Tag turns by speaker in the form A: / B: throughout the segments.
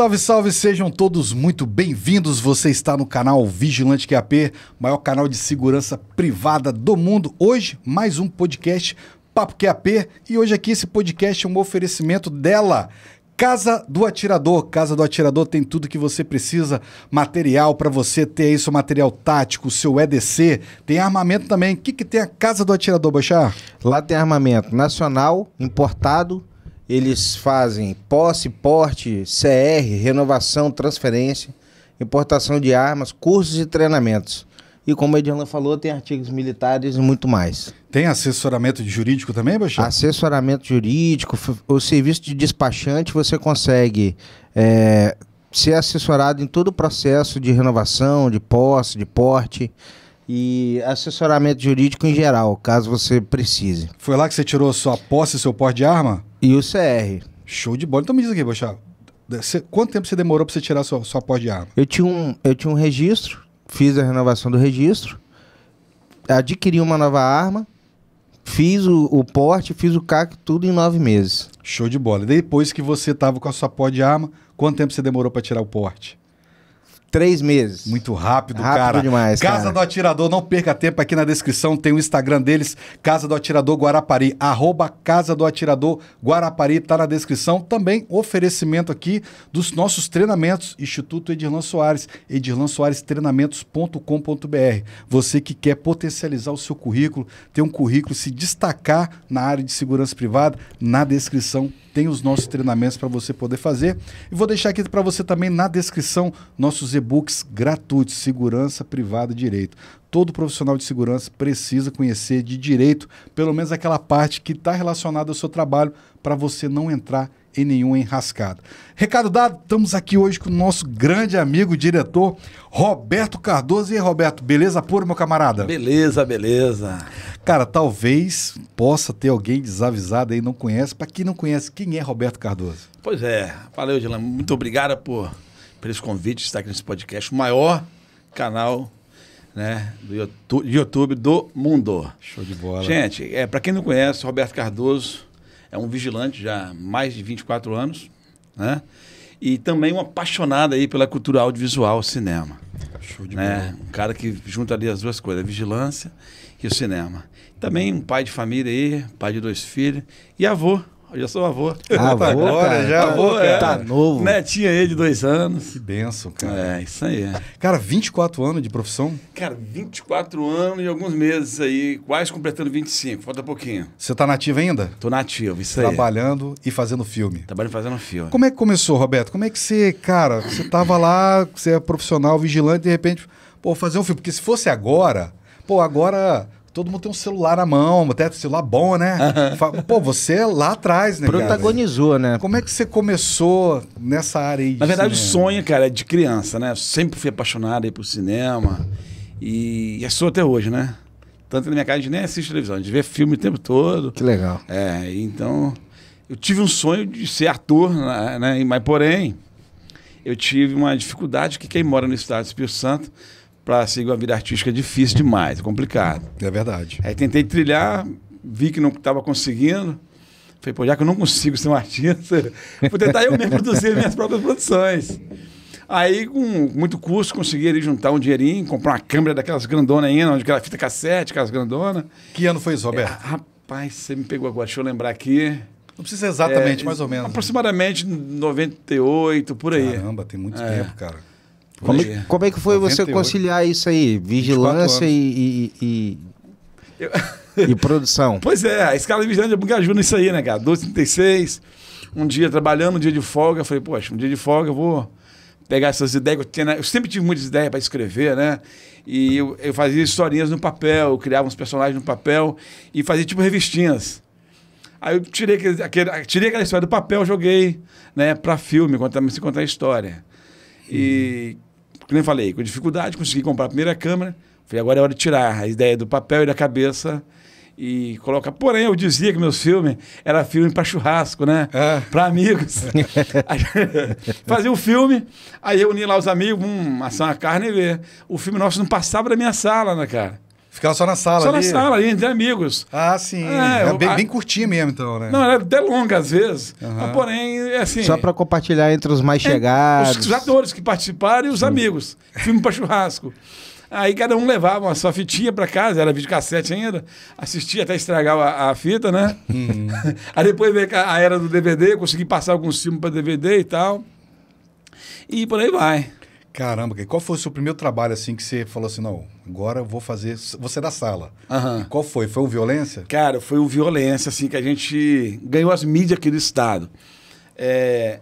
A: Salve, salve, sejam todos muito bem-vindos. Você está no canal Vigilante QAP, maior canal de segurança privada do mundo. Hoje, mais um podcast Papo QAP e hoje aqui esse podcast é um oferecimento dela, Casa do Atirador. Casa do Atirador tem tudo que você precisa, material para você ter aí seu material tático, seu EDC, tem armamento também. O que, que tem a Casa do Atirador, baixar?
B: Lá tem armamento nacional, importado eles fazem posse, porte, CR, renovação, transferência, importação de armas, cursos e treinamentos. E como a Ediana falou, tem artigos militares e muito mais. Tem assessoramento jurídico também, Baixão? Assessoramento jurídico, o serviço de despachante, você consegue é, ser assessorado em todo o processo de renovação, de posse, de porte e assessoramento jurídico em geral, caso você precise. Foi lá que você tirou sua posse e seu porte de arma? E o CR. Show de bola. Então me diz aqui, Bochá. Quanto tempo você demorou para você tirar sua, sua pós de arma? Eu tinha, um, eu tinha um registro, fiz a renovação do registro, adquiri uma nova arma, fiz o, o porte, fiz o CAC, tudo em nove meses. Show de bola. Depois que você tava
A: com a sua pó de arma, quanto tempo você demorou para tirar o porte? três meses. Muito rápido, rápido cara. demais, Casa cara. do Atirador, não perca tempo. Aqui na descrição tem o Instagram deles, Casa do Atirador Guarapari. Arroba Casa do Atirador Guarapari, tá na descrição. Também oferecimento aqui dos nossos treinamentos, Instituto Edirlan Soares, Edirlan Você que quer potencializar o seu currículo, ter um currículo, se destacar na área de segurança privada, na descrição tem os nossos treinamentos para você poder fazer. E vou deixar aqui para você também na descrição nossos e-books gratuitos, Segurança Privada e Direito. Todo profissional de segurança precisa conhecer de direito, pelo menos aquela parte que está relacionada ao seu trabalho, para você não entrar em nenhum enrascado. Recado dado, estamos aqui hoje com o nosso grande amigo, diretor Roberto Cardoso. E aí, Roberto, beleza pura, meu camarada? Beleza, beleza. Cara, talvez possa ter alguém desavisado aí, não conhece. Para quem não conhece, quem é Roberto Cardoso?
C: Pois é, valeu, Dilan. Muito obrigado por, por esse convite, estar aqui nesse podcast, o maior canal né, do YouTube do mundo. Show de bola. Gente, é, para quem não conhece, Roberto Cardoso é um vigilante já há mais de 24 anos, né? E também um apaixonado aí pela cultura audiovisual, cinema. Show de né? Um cara que junta ali as duas coisas, a vigilância e o cinema. Também um pai de família aí, pai de dois filhos e avô, eu já sou avô. Ah, avô, Agora, cara, já avô, é. tá novo.
A: Netinha aí de dois anos. Que benção, cara. É, isso aí. É. Cara, 24 anos de profissão?
C: Cara, 24 anos e alguns meses aí, quase completando 25, falta
A: pouquinho. Você tá nativo ainda? Tô nativo, isso aí. Trabalhando e fazendo filme. Trabalhando e fazendo filme. Como é que começou, Roberto? Como é que você, cara, você tava lá, você é profissional, vigilante, de repente, pô, fazer um filme. Porque se fosse agora, pô, agora todo mundo tem um celular na mão, até celular bom, né? Pô, você é lá atrás, né? Protagonizou, cara? né? Como é que você começou nessa área aí? Na verdade, cinema? o
C: sonho, cara, é de criança, né? Eu sempre fui apaixonado aí por cinema. E, é sou até hoje, né? Tanto na minha casa a gente nem assiste televisão, a gente vê filme o tempo todo. Que legal. É, então. Eu tive um sonho de ser ator, né? né? Mas, porém, eu tive uma dificuldade que quem mora no estado do Espírito Santo para seguir uma vida artística é difícil demais, é complicado. É verdade. Aí tentei trilhar, vi que não estava conseguindo. Falei, pô, já que eu não consigo ser um artista, vou tentar eu mesmo produzir minhas próprias produções. Aí, com muito custo, consegui ali juntar um dinheirinho, comprar uma câmera daquelas grandona ainda, aquela fita cassete, aquelas grandonas. Que
A: ano foi isso, é, Roberto?
C: É, rapaz, você me pegou agora, deixa eu lembrar aqui. Não precisa exatamente, é, mais ou menos. Aproximadamente 98, por aí. Caramba, tem muito é. tempo, cara. Como, é,
B: é, como é que foi 98, você conciliar isso aí? Vigilância e, e, e, eu... e, produção? Pois
C: é, a escala de vigilância é me ajuda nisso aí, né, cara? 1236, um dia trabalhando, um dia de folga. Falei, poxa, um dia de folga eu vou pegar essas ideias que eu tinha. Né? Eu sempre tive muitas ideias para escrever, né? E eu, eu fazia historinhas no papel, criava uns personagens no papel e fazia tipo revistinhas. Aí eu tirei, aquele, aquele, tirei aquela história do papel, joguei né, para filme, contar, se contar a história. E hum. Como eu falei, com dificuldade, consegui comprar a primeira câmera. Falei, agora é hora de tirar a ideia do papel e da cabeça e coloca. Porém, eu dizia que meus filmes era filme para churrasco, né? Ah. É. Para amigos. Fazia o um filme, aí reunia lá os amigos, hum, assar uma carne e ver. O filme nosso não passava da minha sala, né, cara? Ficava só na sala Só ali? na sala, ali, entre amigos. Ah, sim. É, é eu, bem, bem
B: curtinha mesmo, então, né? Não, era
C: até longa às vezes, uhum. mas, porém, é assim... Só para
B: compartilhar entre os mais é, chegados. Os
C: atores que participaram e os amigos. Filme para churrasco. Aí cada um levava uma sua fitinha para casa, era videocassete ainda, assistia até estragar a, a fita, né?
B: Uhum.
C: Aí depois veio a era do DVD, consegui passar alguns filmes para DVD
A: e tal. E por aí vai. Caramba, qual foi o seu primeiro trabalho assim que você falou assim, não, agora eu vou fazer, você é da sala. Uhum. Qual foi? Foi o Violência? Cara,
C: foi o Violência assim que a gente ganhou as mídias aqui do estado. É,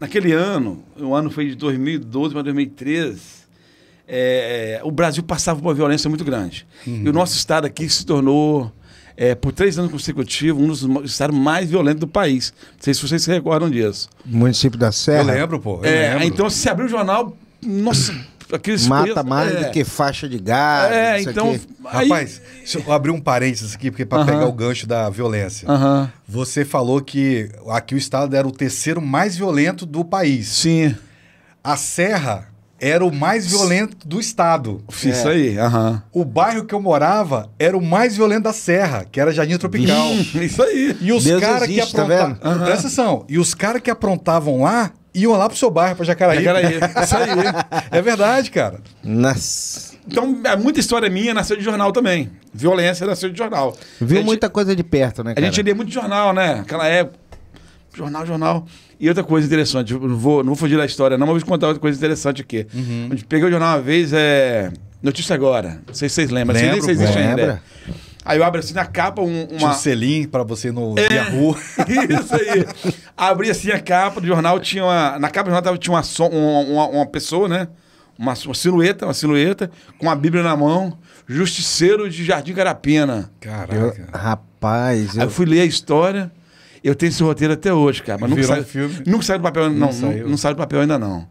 C: naquele ano, o ano foi de 2012 para 2013, é, é, o Brasil passava por uma violência muito grande. Uhum. E o nosso estado aqui se tornou é, por três anos consecutivos, um dos estados mais violentos do país. Não sei se vocês se recordam disso.
B: Município da Serra. Eu lembro, pô. Eu é, lembro.
C: Então, se abriu o jornal, nossa, aqueles Mata mais é. do que
A: faixa de gás. É, então. Aí... Rapaz, deixa eu abrir um parênteses aqui, porque é para uh -huh. pegar o gancho da violência. Uh -huh. Você falou que aqui o estado era o terceiro mais violento do país. Sim. A Serra era o mais violento do estado. Isso é. aí, aham. Uhum. O bairro que eu morava era o mais violento da Serra, que era Jardim Tropical. Isso aí. E os caras que aprontavam. Tá uhum. Presta atenção. E os caras que aprontavam lá iam lá pro seu bairro, pra Jacaraí. Jacaraí. Isso aí. É verdade, cara. Nossa.
C: Então, é muita história minha nasceu de jornal também. Violência nasceu de jornal. Viu gente, muita
B: coisa de perto, né, cara? A gente
C: lia muito jornal, né? Aquela época. Jornal, jornal. E outra coisa interessante, não vou, não vou fugir da história, não, mas vou te contar outra coisa interessante aqui. Uhum. pegou o jornal uma vez, é. Notícia Agora.
A: Não sei se vocês lembram. Lembro, não sei se existe ainda.
C: Aí eu abro assim na capa um, uma. um
A: selim para você no é, rua.
C: Isso aí. abri assim a capa do jornal, tinha uma. Na capa do jornal tinha uma, som, uma, uma, uma pessoa, né? Uma, uma, silhueta, uma silhueta, com a Bíblia na mão, justiceiro de Jardim Carapina.
B: Caraca. Eu, rapaz. Eu... Aí eu fui ler
C: a história. Eu tenho esse roteiro até hoje, cara. Mas nunca saiu, um filme. Nunca saiu do papel, não, não, saiu. não, não saiu do papel ainda, não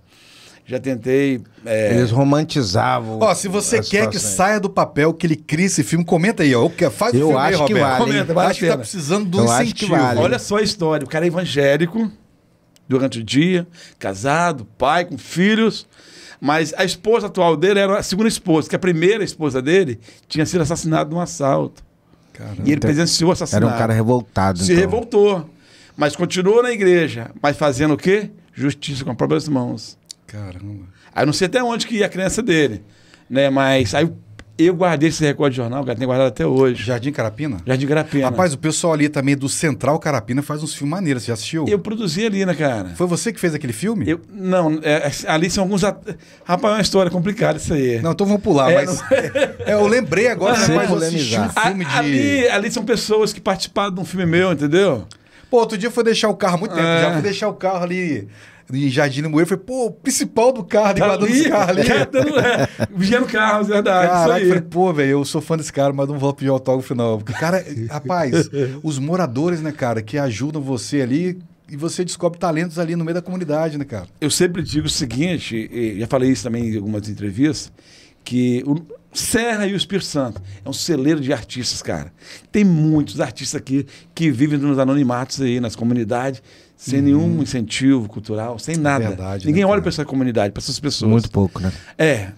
C: já tentei. É... Eles romantizavam. Ó, se você quer que
A: saia do papel, que ele crie esse filme, comenta aí, ó. Eu, faz eu o filme acho aí, Que vale, comenta, vale acho que tá precisando do eu incentivo. Vale. Olha só
C: a história. O cara é evangélico durante o dia, casado, pai, com filhos. Mas a esposa atual dele era a segunda esposa, que a primeira esposa dele tinha sido assassinada num assalto. Caramba. E ele presenciou o assassinato. Era um cara
B: revoltado. Se então.
C: revoltou. Mas continuou na igreja, mas fazendo o quê? Justiça com as próprias mãos. Caramba. Aí eu não sei até onde que ia é a crença dele,
A: né? Mas aí eu guardei esse recorde de jornal, cara, tem guardado até hoje. Jardim Carapina? Jardim Carapina. Rapaz, o pessoal ali também do Central Carapina faz uns filmes maneiros, você já assistiu? Eu produzi ali, né, cara? Foi você que fez aquele filme? Eu, não, é, é ali são alguns... At... Rapaz, é uma história complicada isso aí. Não,
C: então vamos pular, é, mas... Não...
A: é, eu lembrei agora, mas um filme de... Ali,
C: ali são pessoas
A: que participaram de um filme meu, entendeu? Pô, outro dia eu fui deixar o carro, muito tempo é. já, fui deixar o carro ali de Jardim Limoeiro, falei, pô, o principal do carro, degradando tá os carros ali. É, dando, é, é verdade. Caraca, falei, pô, velho, eu sou fã desse cara, mas não vou pedir autógrafo, não. Porque, cara, rapaz, os moradores, né, cara, que ajudam você ali, e você descobre talentos ali no meio da comunidade, né, cara?
C: Eu sempre digo o seguinte, já falei isso também em algumas entrevistas, que o Serra e o Espírito Santo é um celeiro de artistas, cara. Tem muitos artistas aqui que vivem nos anonimatos aí, nas comunidades, sem uhum. nenhum incentivo cultural, sem é nada. verdade, né, Ninguém né, olha para essa comunidade, para essas pessoas. Muito pouco, né? É.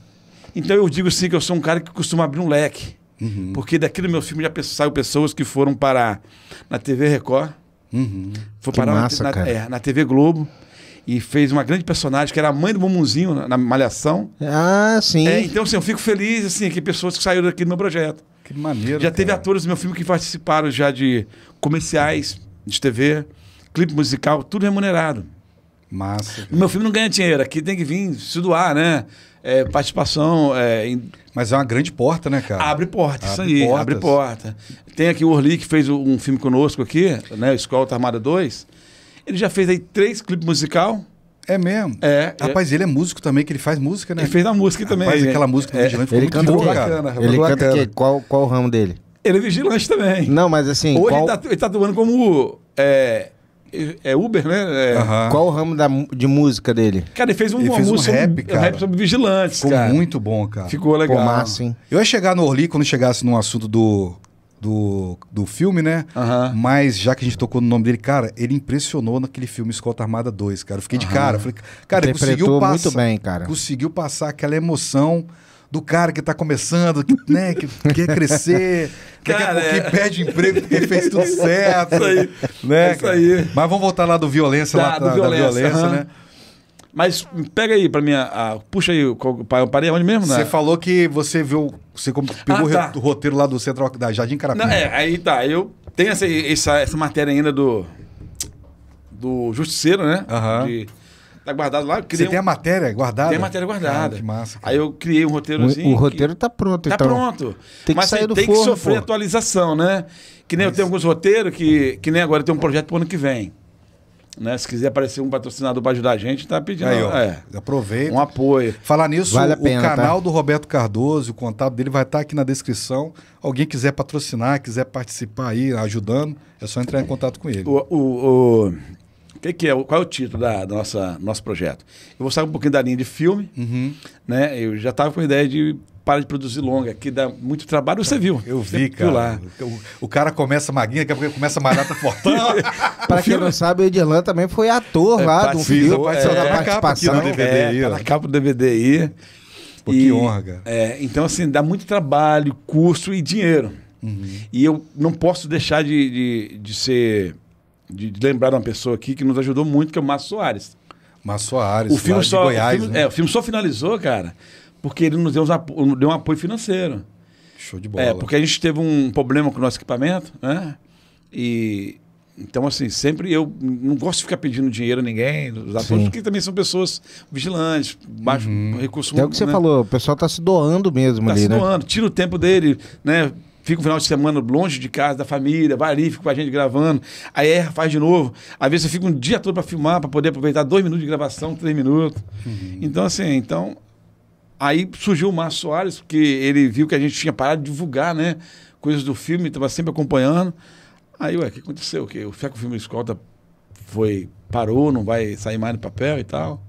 C: Então eu digo sim que eu sou um cara que costuma abrir um leque. Uhum. Porque daqui do meu filme já saiu pessoas que foram parar na TV Record,
B: uhum. foi parar massa, na, na, é,
C: na, TV Globo. E fez uma grande personagem, que era a mãe do Mumuzinho na, na Malhação.
B: Ah, sim. É, então,
C: assim, eu fico feliz, assim, que pessoas que saíram daqui do meu projeto. Que maneiro. Já cara. teve atores do meu filme que participaram já de comerciais de TV clipe musical, tudo remunerado. Massa. Meu filme não ganha dinheiro, aqui tem que vir se doar, né? É, participação. É, em... Mas é uma grande porta, né, cara? Abre porta, abre isso aí, portas. abre porta. Tem aqui o Orly que fez um filme conosco aqui, né? Escolta Armada 2.
A: Ele já fez aí três clipes musical. É mesmo? É. Rapaz, é... ele é músico também, que ele faz música, né? Ele fez a música também. Faz aquela é, música do é, Vigilante ele canta boa, bacana. Ele canta que,
B: qual, qual o ramo dele? Ele é vigilante também. Não, mas assim. hoje qual... ele, tá,
C: ele tá como. É, é Uber, né? É... Uhum. Qual
B: o ramo da, de música dele? Cara, ele fez um, ele fez um rap, cara. rap sobre vigilantes, Ficou cara. muito bom, cara.
A: Ficou legal. Pô, massa, hein? Eu ia chegar no Orly quando chegasse num assunto do, do, do filme, né? Uhum. Mas já que a gente tocou no nome dele, cara, ele impressionou naquele filme Escolta Armada 2, cara. Eu fiquei uhum. de cara. Falei, cara, Interpretou conseguiu passar. muito bem, cara. Conseguiu passar aquela emoção do cara que está começando, que, né, que quer crescer, que cara, a é. perde emprego porque fez tudo é certo. isso aí. Né, é isso aí. Mas vamos voltar lá do violência, tá, lá do da, violência, da violência uhum. né?
C: Mas pega aí para mim, a, a, puxa aí, eu parei onde mesmo? né? Você
A: falou que você viu, você pegou ah, tá. o roteiro lá do Central da Jardim Carapina. Não, é, aí
C: tá, eu tenho essa, essa, essa matéria ainda do do
A: Justiceiro, né? Uhum. Tá guardado lá. Você tem um... a matéria guardada? Tem a matéria guardada. Ah, que massa.
C: Cara. Aí eu criei um roteirozinho.
B: O, assim o roteiro que... tá pronto, tá então. Tá pronto. Tem que Mas sair do tem forno, que sofrer pô.
C: atualização, né? Que nem Mas... eu tenho alguns roteiros que, que nem agora tem um projeto pro ano que vem. Né? Se quiser aparecer um patrocinador para ajudar a gente, tá pedindo. Aí, ó, é,
A: aproveita. Um apoio. Falar nisso, vale o, pena, o tá? canal tá? do Roberto Cardoso, o contato dele vai estar tá aqui na descrição. Alguém quiser patrocinar, quiser participar aí, ajudando, é só entrar em contato com ele.
C: O, o, o que que é, qual é o título da, da nossa nosso projeto? Eu vou sair um pouquinho da linha de filme, uhum. né? Eu já estava com a ideia de
A: para de produzir longa, que dá muito trabalho, você viu. Eu vi, viu cara. O, o, cara começa maguinha, daqui a pouco começa marata fortão. para quem não
B: sabe, o Edirlan também foi ator é, lá do filme. Participou é, da é, participação. Capa DVD é,
A: tá na capa do DVD aí. Pô, e, que honra, cara.
C: É, então, assim, dá muito trabalho, custo e dinheiro. Uhum. E eu não posso deixar de, de, de ser de, de lembrar uma pessoa aqui que nos ajudou muito, que é o Márcio Soares.
A: Márcio Soares, o filme só, Goiás, o filme, né? é,
C: o filme só finalizou, cara, porque ele nos deu, uns apo, deu um apoio financeiro.
A: Show de bola. É, porque
C: a gente teve um problema com o nosso equipamento, né? E então, assim, sempre eu não gosto de ficar pedindo dinheiro a ninguém, os atores, porque também são pessoas vigilantes, baixo uhum. recurso. É o que você né? falou,
B: o pessoal está se doando mesmo tá ali, se né?
C: doando, tira o tempo dele, né? fica um final de semana longe de casa, da família, vai ali, fica com a gente gravando, aí erra, faz de novo. Às vezes eu fico um dia todo para filmar, para poder aproveitar dois minutos de gravação, três minutos. Uhum. Então, assim, então. Aí surgiu o Márcio Soares, porque ele viu que a gente tinha parado de divulgar, né? Coisas do filme, estava sempre acompanhando. Aí, ué, o que aconteceu? Que o Feco Filme Escolta foi, parou, não vai sair mais no papel e tal.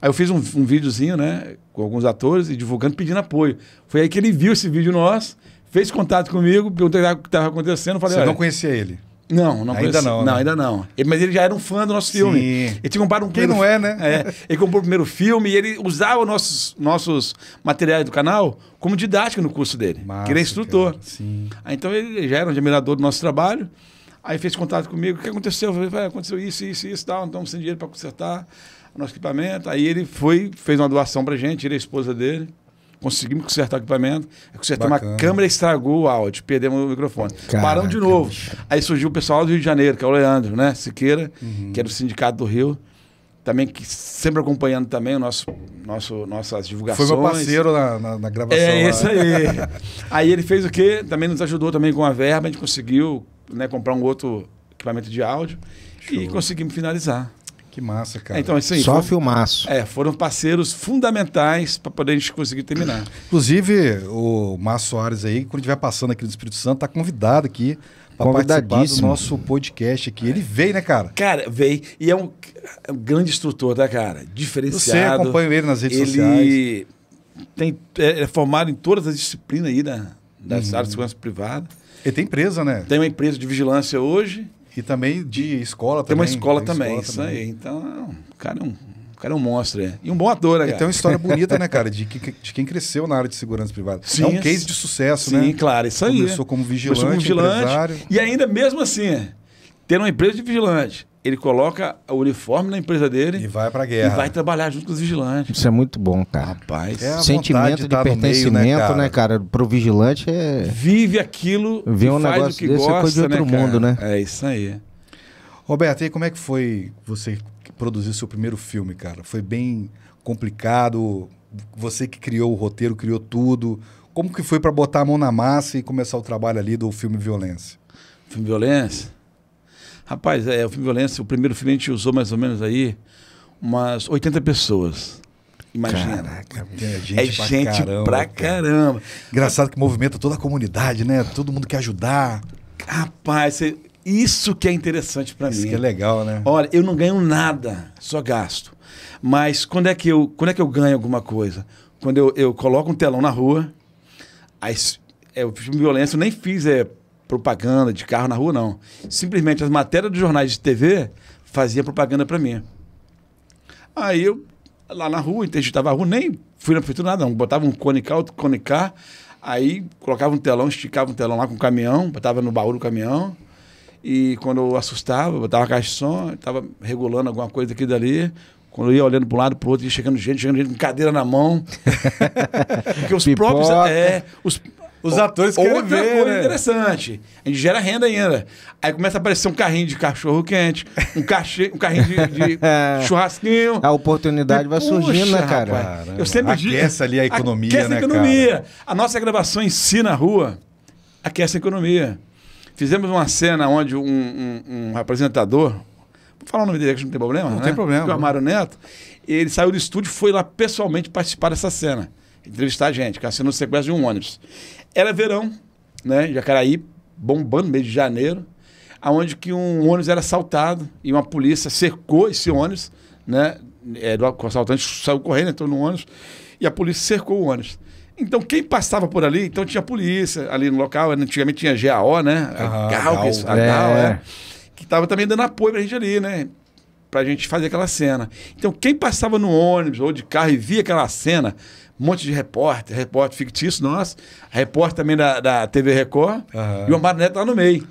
C: Aí eu fiz um, um, videozinho, né, com alguns atores e divulgando, pedindo apoio. Foi aí que ele viu esse vídeo nosso fez contato comigo, perguntou o que estava acontecendo. Falei, Você não conhecia
A: ele? Não, não ainda não. Né? Não, ainda não.
C: Ele, mas ele já era um fã do nosso filme. Sim. Ele tinha comprado um Quem não é, né? É, ele comprou o primeiro filme e ele usava nossos, nossos materiais do canal como didática no curso dele. Massa, que ele é instrutor. Cara, sim. Aí, então ele já era um admirador do nosso trabalho. Aí fez contato comigo. O que aconteceu? Eu falei, aconteceu isso, isso, isso, tal. Então sem dinheiro para consertar o nosso equipamento. Aí ele foi, fez uma doação para gente, ele e a esposa dele conseguimos consertar o equipamento, consertamos Bacana. a câmera, estragou o áudio, perdemos o microfone. Caraca. Paramos de novo. Aí surgiu o pessoal do Rio de Janeiro, que é o Leandro, né? Siqueira, uhum. que é do Sindicato do Rio também que sempre acompanhando também o nosso, nosso nossas divulgações. Foi meu parceiro
A: na, na, na gravação. É isso aí.
C: aí ele fez o quê? Também nos ajudou também com a verba, a gente conseguiu né, comprar um outro equipamento de áudio Show. e conseguimos finalizar. Que massa, cara. Então, assim, Só foi, filmaço. É, foram parceiros fundamentais para poder a gente conseguir terminar.
A: Inclusive, o Márcio Soares aí, quando estiver passando aqui no Espírito Santo, tá convidado aqui para participar do nosso podcast aqui. Ele veio, né, cara? Cara, veio. E é um, é um grande
C: instrutor, tá, cara? Diferenciado. Você acompanha ele nas redes ele sociais. Ele tem, é, é, formado em todas as disciplinas aí da, das uhum. áreas de segurança privada. Ele tem empresa, né? Tem uma empresa de
A: vigilância hoje e também de escola tem Uma escola tem também, escola isso também, aí.
C: Então, o é cara
A: é um, cara é um monstro, é. E um bom ator, né, cara? E tem uma história bonita, né, cara, de, que, de quem cresceu na área de segurança privada. Sim, é um case de sucesso, sim, né? Sim, claro, isso aí. Começou como vigilante, como vigilante empresário.
C: E ainda, mesmo assim, ter uma empresa de vigilante ele coloca o uniforme na empresa dele e vai para guerra. E vai trabalhar junto com os vigilantes.
B: Isso é muito bom, cara. Rapaz, é sentimento tá de, de pertencimento, meio, né, cara? né, cara? Pro vigilante é vive
A: aquilo, vê um faz negócio o que desse, gosta, é coisa de outro né, mundo, né? É isso aí. Roberto, e como é que foi você produzir seu primeiro filme, cara? Foi bem complicado. Você que criou o roteiro, criou tudo. Como que foi para botar a mão na massa e começar o trabalho ali do filme Violência? Filme
C: Violência? Rapaz, é, o filme Violência, o primeiro filme a gente usou mais ou menos aí umas 80 pessoas. Imagina. Caraca, é gente, é pra, caramba, pra caramba. Engraçado que movimenta toda a comunidade, né? Todo mundo quer ajudar. Rapaz, isso que é interessante para mim. Isso que é legal, né? Olha, eu não ganho nada, só gasto. Mas quando é que eu, quando é que eu ganho alguma coisa? Quando eu, eu coloco um telão na rua, é, o filme violência eu nem fiz é, propaganda de carro na rua, não. Simplesmente as matérias dos jornais de TV faziam propaganda para mim. Aí eu, lá na rua, interditava a rua, nem fui na prefeitura, nada, não. Botava um conicar, outro conicar, aí colocava um telão, esticava um telão lá com o caminhão, botava no baú do caminhão. E quando eu assustava, botava a caixa de som, estava regulando alguma coisa aqui e dali, quando eu ia olhando para um lado para o outro, ia chegando gente, chegando gente com cadeira na mão. Porque os Pipoca. próprios. É, os, os atores querem Outra ver, coisa né? interessante. A gente gera renda ainda. Aí começa a aparecer um carrinho de cachorro quente, um, cachê um carrinho de, de churrasquinho.
B: A oportunidade e, vai surgindo, né, cara? eu sempre aquece ali a economia, aquece né, a economia. Cara?
C: A nossa gravação em si na rua aquece a economia. Fizemos uma cena onde um, um, um apresentador, vou falar o nome dele que não tem problema, Não né? tem problema. É o Amaro Neto, ele saiu do estúdio e foi lá pessoalmente participar dessa cena. Entrevistar a gente, que assinou o sequestro de um ônibus. Era verão, né? Jacaraí bombando, mês de janeiro, aonde que um ônibus era assaltado e uma polícia cercou esse ônibus, né? Era é, o assaltante saiu correndo, entrou no ônibus e a polícia cercou o ônibus. Então, quem passava por ali, então tinha polícia ali no local, antigamente tinha GAO, né? Ah, GAO, que, é. GAO, é. Que estava também dando apoio pra gente ali, né? Pra gente fazer aquela cena. Então, quem passava no ônibus ou de carro e via aquela cena, um monte de repórter, repórter fictício nosso, repórter também da, da TV Record, uhum. e o Amaro Neto lá no meio.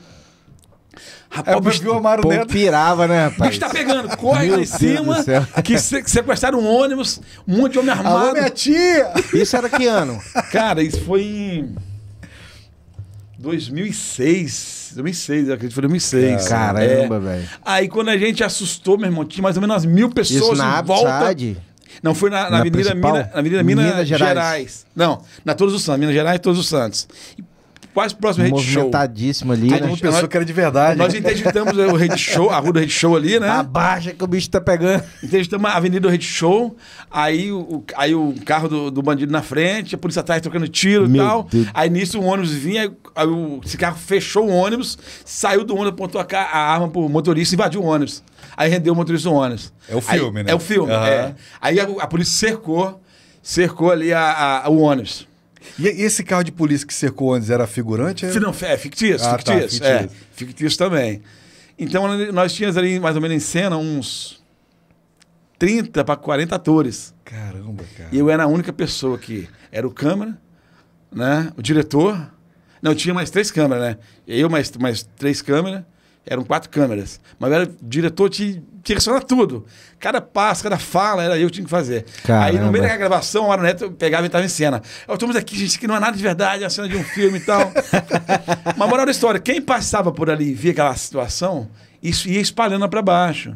B: É, rapaz, eu bicho, o Amaro Neto. pirava, né, rapaz? O bicho tá pegando, corre lá em cima, que
C: sequestraram um ônibus, um monte de homem armado. Alô, minha tia!
B: Isso era que ano?
C: Cara, isso foi em... 2006, 2006, eu acredito que foi 2006. Caramba, é. velho. Aí quando a gente assustou, meu irmão, tinha mais ou menos umas mil pessoas Isso na em volta.
B: Não, foi na, na, na Avenida, Mina, na Avenida Minas, Minas Gerais. Gerais.
C: Não, na Todos os Santos, Minas Gerais e Todos os Santos. quase próximo Rede Show. Movimentadíssimo ali. Todo mundo né? pensou que era de
A: verdade.
B: Nós
C: interditamos o Red Show, a rua do Rede Show ali, né? A baixa que o bicho tá pegando. Interditamos a avenida do Rede Show, aí o, aí o carro do, do bandido na frente, a polícia atrás trocando tiro Meu e tal. Deus. Aí nisso um ônibus vinha, aí, aí o, esse carro fechou o ônibus, saiu do ônibus, apontou a, a arma pro motorista e invadiu o ônibus. Aí rendeu o motorista do ônibus. É o filme, aí, né? É o filme, uhum. é. Aí a, a, polícia cercou, cercou ali a, a, o ônibus.
A: E esse carro de polícia que cercou antes era figurante? Era... É? Não, é
C: fictício, ah, fictício, tá, fictício. É, fictício também. Então nós tínhamos ali mais ou menos em cena uns 30 para 40 atores. Caramba, cara. E eu era a única pessoa que era o câmera, né? O diretor. Não, tinha mais três câmeras, né? Eu mais mais três câmeras eram quatro câmeras. Mas eu era diretor, que direcionar tudo. Cada passo, cada fala, era eu que tinha que fazer. Caramba. Aí no meio da gravação, o Neto pegava e estava em cena. Eu estamos aqui, gente, que não é nada de verdade, é a cena de um filme e tal. Mas moral da história, quem passava por ali e via aquela situação, isso ia espalhando para baixo.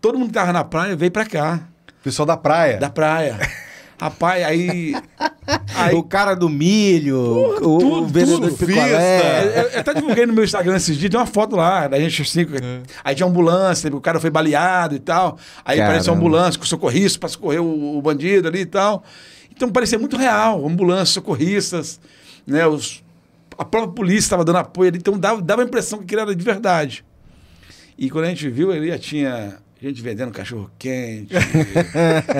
C: Todo mundo que estava na praia veio para cá. Pessoal da praia. Da praia. Rapaz, aí. aí o cara
B: do milho, Porra, o, tudo, o vendedor tudo, de picolé. Né? Eu,
C: eu, até divulguei no meu Instagram esses dias, tem uma foto lá da gente assim. É. Aí tinha ambulância, o cara foi baleado e tal. Aí apareceu uma ambulância com socorrista para socorrer o, o, bandido ali e tal. Então parecia muito real ambulância, socorristas, né? Os, a própria polícia estava dando apoio ali, então dava, dava a impressão que aquilo era de verdade. E quando a gente viu, ele já tinha gente vendendo cachorro quente.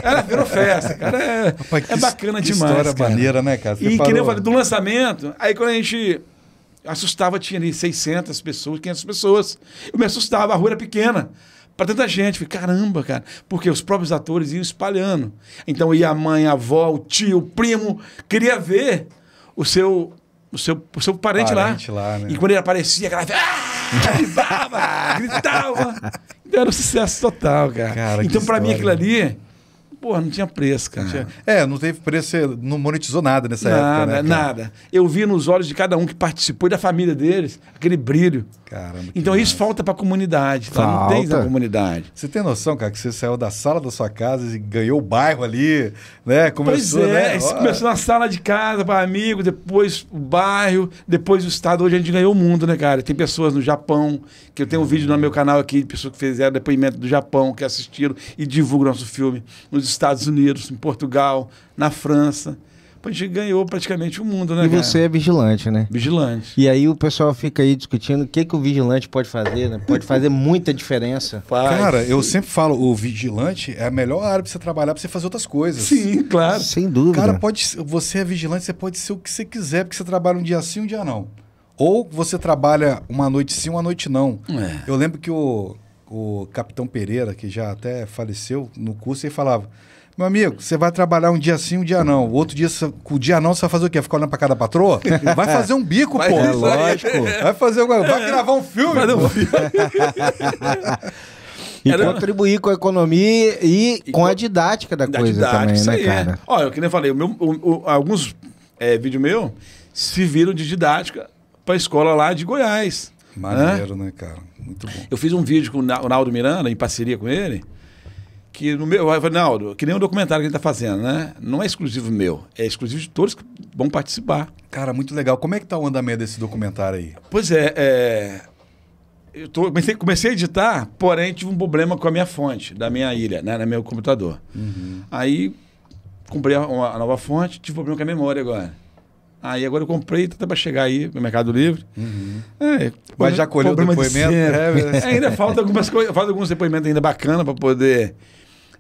B: era virou festa. Cara, é, Rapaz, é que, bacana que demais. História cara. maneira, né, cara? Você e parou. que nem eu falei, do
C: lançamento, aí quando a gente assustava, tinha ali 600 pessoas, 500 pessoas. Eu me assustava, a rua era pequena. Para tanta gente, falei, caramba, cara. Porque os próprios atores iam espalhando. Então ia a mãe, a avó, o tio, o primo, queria ver o seu o seu, o seu parente, parente lá. lá né? E quando ele aparecia, aquela... Ah! gritava, gritava. Então era um sucesso total, cara. cara então, para mim, aquilo ali né? Porra, não tinha preço, cara. Não é. tinha. É, não teve preço, você não monetizou nada nessa nada, época. Né, nada, Eu vi nos olhos de cada um que participou e da família deles aquele brilho.
A: Caramba. Então isso massa. falta pra comunidade, tá? Falta. Não tem comunidade. Você tem noção, cara, que você saiu da sala da sua casa e ganhou o bairro ali, né? Começou, pois é, né? começou na sala de casa
C: para amigo, depois o bairro, depois o estado. Hoje a gente ganhou o mundo, né, cara? Tem pessoas no Japão, que eu tenho um vídeo no meu canal aqui de pessoas que fizeram depoimento do Japão, que assistiram e divulgam nosso filme. Nos nos Estados Unidos, em Portugal, na França. A gente ganhou praticamente
B: o mundo, né, E cara? você é vigilante, né? Vigilante. E aí o pessoal fica aí discutindo o que, que o vigilante pode fazer, né? Pode fazer muita diferença. Faz. Cara, eu sempre falo, o vigilante é a
A: melhor área pra você trabalhar, pra você fazer outras coisas. Sim, claro. Sem dúvida. Cara, pode, você é vigilante, você pode ser o que você quiser, porque você trabalha um dia sim, um dia não. Ou você trabalha uma noite sim, uma noite não. É. Eu lembro que o o capitão Pereira, que já até faleceu no curso, ele falava: Meu amigo, você vai trabalhar um dia sim, um dia não. O outro dia, o dia não, você vai fazer o quê? Ficar olhando pra cada patroa? Vai fazer um bico, pô. É lógico.
B: Vai fazer Vai gravar um filme. Um filme. e Era... contribuir com a economia e, e com, a didática da, da coisa didática, também, né, cara? É.
C: Olha, que nem eu falei, o meu, o, o, alguns é, vídeos meus se viram de didática pra escola lá de Goiás. Maneiro,
A: Hã? né, cara? Muito bom.
C: Eu fiz um vídeo com o Naldo Miranda, em parceria com ele, que no meu. Eu falei, Naldo, que nem um documentário que a gente tá fazendo, né? Não é exclusivo meu, é exclusivo de todos que vão
A: participar. Cara, muito legal. Como é que tá o andamento desse documentário aí?
C: Pois é, é eu tô, comecei, comecei, a editar, porém tive um problema com a minha fonte, da minha ilha, né? No meu computador. Uhum. Aí comprei a, uma, a nova fonte, tive problema com a memória agora. Aí agora eu comprei, tá então para chegar aí no Mercado Livre. Uhum. É, Mas já colheu o depoimento? De é, é, ainda falta algumas coisas, falta alguns depoimentos ainda bacana para poder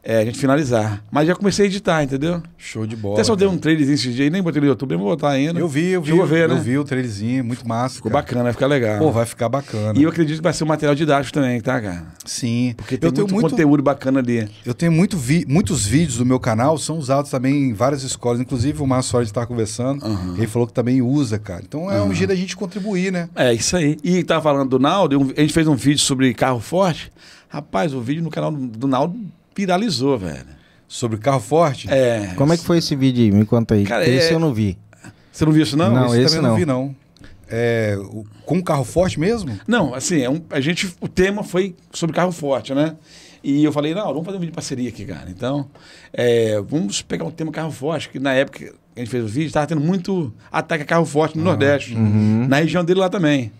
C: é, a gente finalizar. Mas já comecei a editar, entendeu?
A: Show de bola. Até só
C: dei um né? trailerzinho esse dia, nem botei no YouTube, nem vou botar ainda. Eu vi, eu vi. Eu, ver, eu, né? eu vi o trailerzinho, muito massa. Ficou cara. bacana, vai ficar legal. Pô, vai
A: ficar bacana. E eu
C: acredito que vai ser um material didático também, tá, cara? Sim. Porque tem eu muito, muito conteúdo bacana ali.
A: Eu tenho muito vi... muitos vídeos do meu canal, são usados também em várias escolas. Inclusive, o Márcio Soares estava tá conversando, uhum. ele falou que também usa, cara. Então é uhum. um jeito
C: da gente contribuir, né? É, isso aí. E tava falando do Naldo, a gente fez um vídeo sobre carro forte. Rapaz, o vídeo no canal do Naldo viralizou,
A: velho. Sobre carro forte? É. Como
B: é que foi esse vídeo aí? Me conta aí. Cara, esse é... eu não vi. Você não viu isso, não? Não, esse, esse também não. não vi,
A: não. É, o, com carro forte mesmo? Não, assim,
C: é um, a gente, o tema foi sobre carro forte, né? E eu falei, não, vamos fazer um vídeo de parceria aqui, cara. Então, é, vamos pegar um tema carro forte, que na época que a gente fez o vídeo, estava tendo muito ataque a carro forte no ah, Nordeste, uhum. na região dele lá também.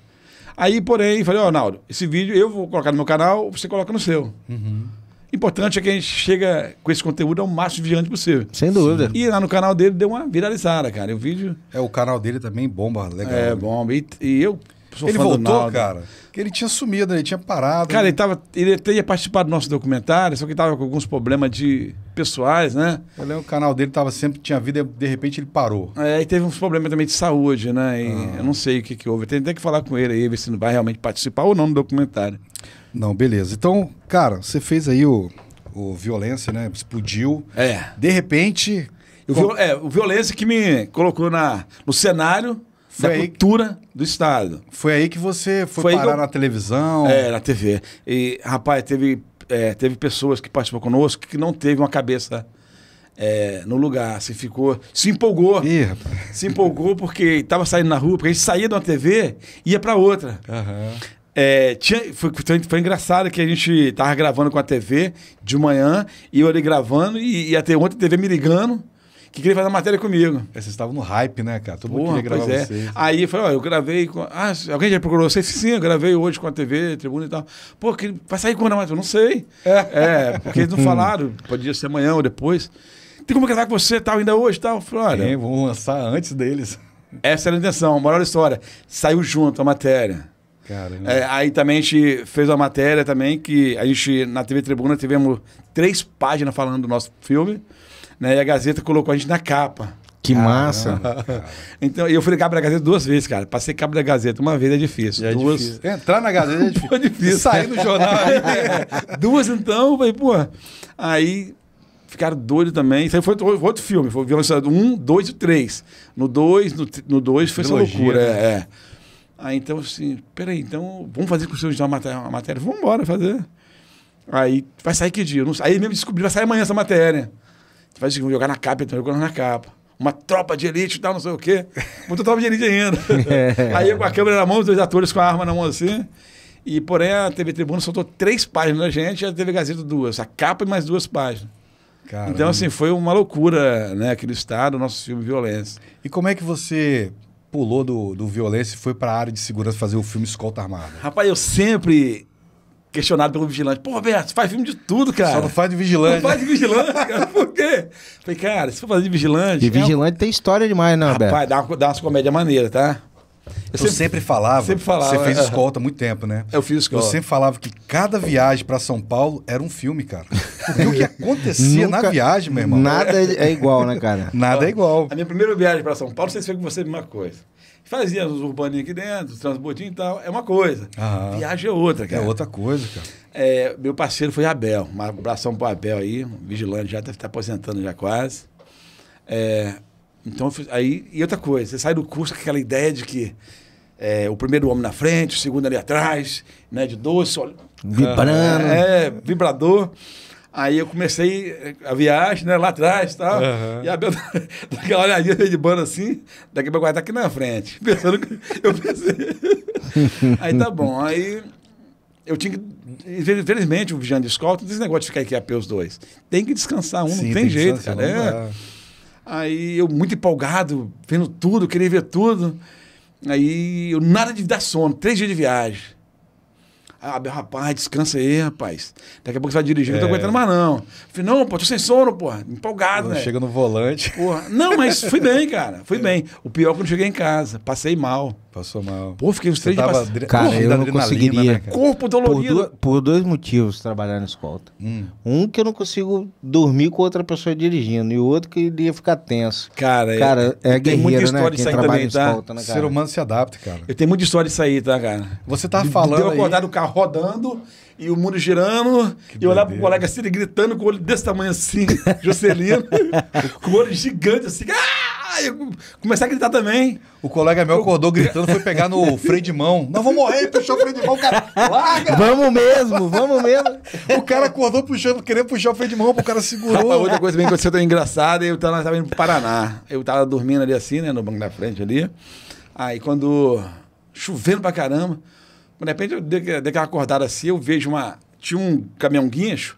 C: Aí, porém, falei, ó, oh, Naldo, esse vídeo eu vou colocar no meu canal, você coloca no seu. Uhum importante é que a gente chega com esse conteúdo ao máximo de gente possível. Sem dúvida. E lá no canal dele deu uma viralizada, cara. o vídeo. É, o canal dele também bomba, legal. É, né? bomba. E, e eu sou ele fã voltou, do Naldo. cara. Que ele
A: tinha sumido, ele tinha parado.
C: Cara, né? ele tava. Ele até ia participar do nosso documentário, só que tava com alguns problemas
A: de pessoais, né? Eu lembro o canal dele tava sempre, tinha vida, de repente ele parou. É, e teve uns
C: problemas também de saúde, né? E ah. eu não sei o que, que houve. Tem até que falar com ele aí, ver se ele vai realmente participar ou
A: não do documentário. Não, beleza. Então, cara, você fez aí o, o Violência, né? Explodiu. É. De repente. O, com... viol,
C: é, o Violência que me colocou na, no cenário foi da cultura que... do Estado. Foi aí que você foi, foi parar eu... na televisão. É, na TV. E, rapaz, teve, é, teve pessoas que participou conosco que não teve uma cabeça é, no lugar. Se assim, ficou. Se empolgou. Ih, Se empolgou porque estava saindo na rua, porque a gente saía de uma TV ia para outra. Uhum. É, tinha, foi, foi, engraçado que a gente tava gravando com a TV de manhã, e eu ali gravando, e, e até ontem a TV me ligando que queria fazer a matéria comigo. É, vocês estavam no hype, né,
A: cara? Todo Porra, mundo queria gravar é. vocês.
C: Aí eu falei, eu gravei com... Ah, alguém já procurou vocês? Sim, eu gravei hoje com a TV, Tribuna e tal. Pô, que... vai sair quando? Mas eu não sei. É, é porque eles não falaram. Podia ser amanhã ou depois. Tem como gravar com você tal, ainda hoje tal? Eu falei, olha... Tem, vamos lançar antes deles. Essa era a intenção, moral maior história. Saiu junto a matéria. É, né? aí também a gente fez uma matéria também que a gente, na TV Tribuna, tivemos três páginas falando do nosso filme, né? E a Gazeta colocou a gente na capa.
B: Que Caramba. massa!
C: Cara. então, eu fui na capa da Gazeta duas vezes, cara. Passei capa da Gazeta uma vez é difícil. É duas... difícil. Entrar na Gazeta é difícil. É difícil. Sair do jornal. Aí, né? duas então, falei, pô. Aí ficaram doidos também. Isso aí foi, foi outro filme. Foi Violência 1, 2 e 3. No 2, no dois foi essa loucura. Né? É. é. Aí então, assim, peraí, então vamos fazer com o senhor uma matéria, uma matéria? Vamos embora fazer. Aí vai sair que dia? Aí mesmo descobri, vai sair amanhã essa matéria. Vai jogar na capa, então jogando na capa. Uma tropa de elite e tal, não sei o quê. Muita tropa de elite ainda. É. Aí eu com a câmera na mão, os dois atores com a arma na mão assim. E porém a TV Tribuna soltou três páginas da gente e a TV Gazeta duas. A capa e mais duas páginas. Caramba. Então, assim, foi uma loucura, né? Aquele estado, nosso filme Violência. E como é que
A: você pulou do, do violência e foi para a área de segurança fazer o filme Escolta Armada?
C: Rapaz, eu sempre questionado pelo vigilante. Pô, Roberto, faz filme de tudo, cara. Só não faz de vigilante. Não faz né? de vigilante, cara. Por quê? Falei, cara,
B: se for fazer de vigilante. De é vigilante tem história demais, não, né, Roberto? Rapaz,
C: dá, dá umas comédias maneiras, tá? Eu sempre, sempre, falava, sempre falava. Você fez é. escolta
B: há muito tempo, né?
A: Eu fiz escolta. Eu sempre falava que cada viagem para São Paulo era um filme, cara. Porque o que acontecia
C: Nunca, na viagem, meu irmão. Nada é igual, né, cara? nada é igual. A minha primeira viagem para São Paulo, vocês se foi com você a mesma coisa. Fazia os urbaninhos aqui dentro, os transbordinhos e tal, é uma coisa. viagem é outra, é cara. É outra coisa, cara. É, meu parceiro foi Abel. Um abração o Abel aí, um vigilante, já deve estar aposentando já quase. É, então, aí, e outra coisa, você sai do curso com aquela ideia de que é, o primeiro homem na frente, o segundo ali atrás, né, de doce,
B: vibrando. É,
C: é, vibrador. Aí eu comecei é, a viagem, né, lá atrás e tá? tal. Uhum. E a Bel daquela olhadinha de banda assim, daqui pra guardar tá aqui na frente. Pensando que eu pensei. aí tá bom, aí eu tinha que. Infelizmente, o Vigiano de Escola, tem esse negócio de ficar aqui a pé os dois. Tem que descansar um, Sim, não tem, tem jeito, cara. É. Aí eu muito empolgado, vendo tudo, queria ver tudo. Aí eu nada de dar sono, três dias de viagem. Ah, rapaz, descansa aí, rapaz. Daqui a pouco você vai dirigir, é. não tô é. aguentando mais, não. Falei, não, pô, tô sem sono, pô, empolgado, né? Chega no volante. Porra. Não, mas fui bem, cara, fui é. bem. O pior é quando cheguei em casa, passei mal.
A: Passou mal.
B: Pô, fiquei uns três dias. Pass... Cara, Porra, eu não conseguiria. Né, Corpo dolorido. Por, do... por, dois motivos trabalhar na escolta. Hum. Um, que eu não consigo dormir com outra pessoa dirigindo, e o outro que iria ficar tenso. Cara, é- cara é, é guerreiro, muita né, história né? De sair também, tá? escolta, né, cara? O ser humano se adapta, cara. Eu
C: tenho muita história de sair, tá, cara? Você tá
B: falando. Deu acordar
C: aí... do carro rodando e o mundo girando. Que e olhar pro colega assim, ele gritando com o olho desse tamanho
A: assim, Juscelino, com o olho gigante assim. Ah! Eu comecei a gritar também. O colega meu acordou gritando, foi pegar no freio de mão. Não, vou morrer, puxou o freio de mão, cara. Larga! Vamos mesmo, vamos mesmo. O cara acordou puxando, querendo puxar o freio de mão, o cara segurou. Rapaz, outra coisa bem que
C: aconteceu tão engraçada, eu tava, tava indo pro Paraná. Eu tava dormindo ali assim, né, no banco da frente ali. Aí quando chovendo pra caramba. De repente, eu dei, aquela acordada assim, eu vejo uma. Tinha um caminhão guincho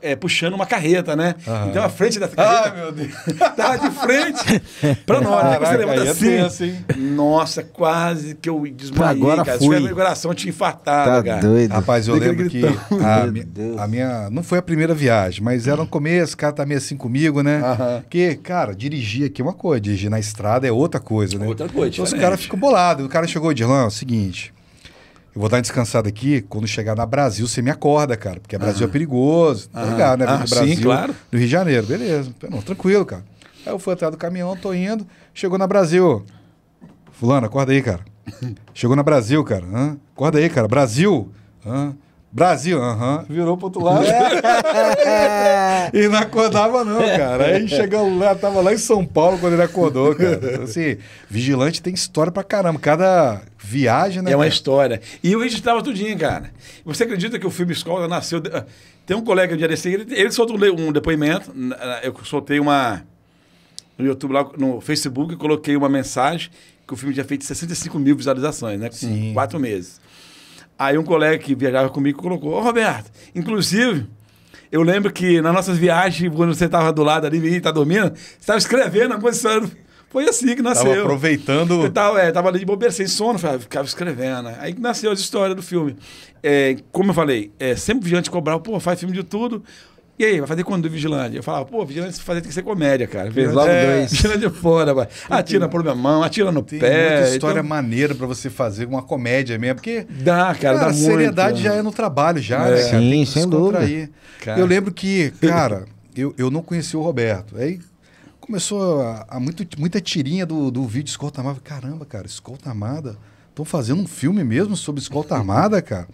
C: é, puxando uma carreta, né? Então a frente da carreta. Ai, meu Deus!
B: tava de frente
C: pra nós. Né? Caraca, você levanta assim, assim. Nossa, quase que eu desmaiei, Agora cara. Fui. Meu coração tinha infartado, tá cara. Doido. Rapaz, eu Dei lembro que a,
A: Deus. a, minha. Não foi a primeira viagem, mas era no começo, o cara tá meio assim comigo, né? Uh Que, cara, dirigir aqui é uma coisa, dirigir na estrada é outra coisa, né? Outra coisa. Então os caras ficam bolados. O cara chegou de lá, é o seguinte. Eu vou dar uma descansada aqui, quando chegar na Brasil, você me acorda, cara. Porque a Brasil é perigoso. Tá ligado, né? Ah, Brasil, sim, claro. Do Rio de Janeiro, beleza. Então, não, tranquilo, cara. Aí eu fui atrás do caminhão, tô indo. Chegou na Brasil. Fulano, acorda aí, cara. Chegou na Brasil, cara. Hã? Acorda aí, cara. Brasil. Hã? Brasil, aham, uhum. virou pro outro lado. É. e não acordava, não, cara. Aí chegando lá, tava lá em São Paulo quando ele acordou, cara. Então, assim, vigilante tem história pra caramba. Cada viagem,
C: né? É uma cara? história. E eu registrava tudinho, cara. Você acredita que o filme Escola nasceu. De... Ah, tem um colega de ADC, ele, ele soltou um depoimento. Ah, eu soltei uma. No YouTube, lá no Facebook, coloquei uma mensagem que o filme tinha feito 65 mil visualizações, né? Com Sim. quatro meses. Aí um colega que viajava comigo colocou, ô Roberto, inclusive, eu lembro que nas nossas viagens, quando você estava do lado ali e tá dormindo, você estava escrevendo a posição. Assim, foi assim que nasceu. Tava
A: aproveitando. Eu
C: tava, é, tava ali de bobeira, sem sono, ah, ficava escrevendo. Né? Aí que nasceu a história do filme. É, como eu falei, é, sempre viante cobrar, pô, faz filme de tudo. E aí, vai fazer quando Vigilante? Eu falava, pô, Vigilante fazer tem que ser comédia, cara. Fez logo é, dois. Vigilante é fora, vai. Atira ah, por minha mão,
A: atira no tem pé. Muita então história então... maneira pra você fazer uma comédia mesmo, porque. Dá, cara, cara dá a muito. A seriedade já é no trabalho, já, é. né, Sim, tem sem dúvida. aí. Eu lembro que, cara, eu, eu não conheci o Roberto. Aí começou a, a muito, muita tirinha do, do vídeo Escolta Amada. Caramba, cara, Escolta Amada. Estão fazendo um filme mesmo sobre Escolta Armada, cara.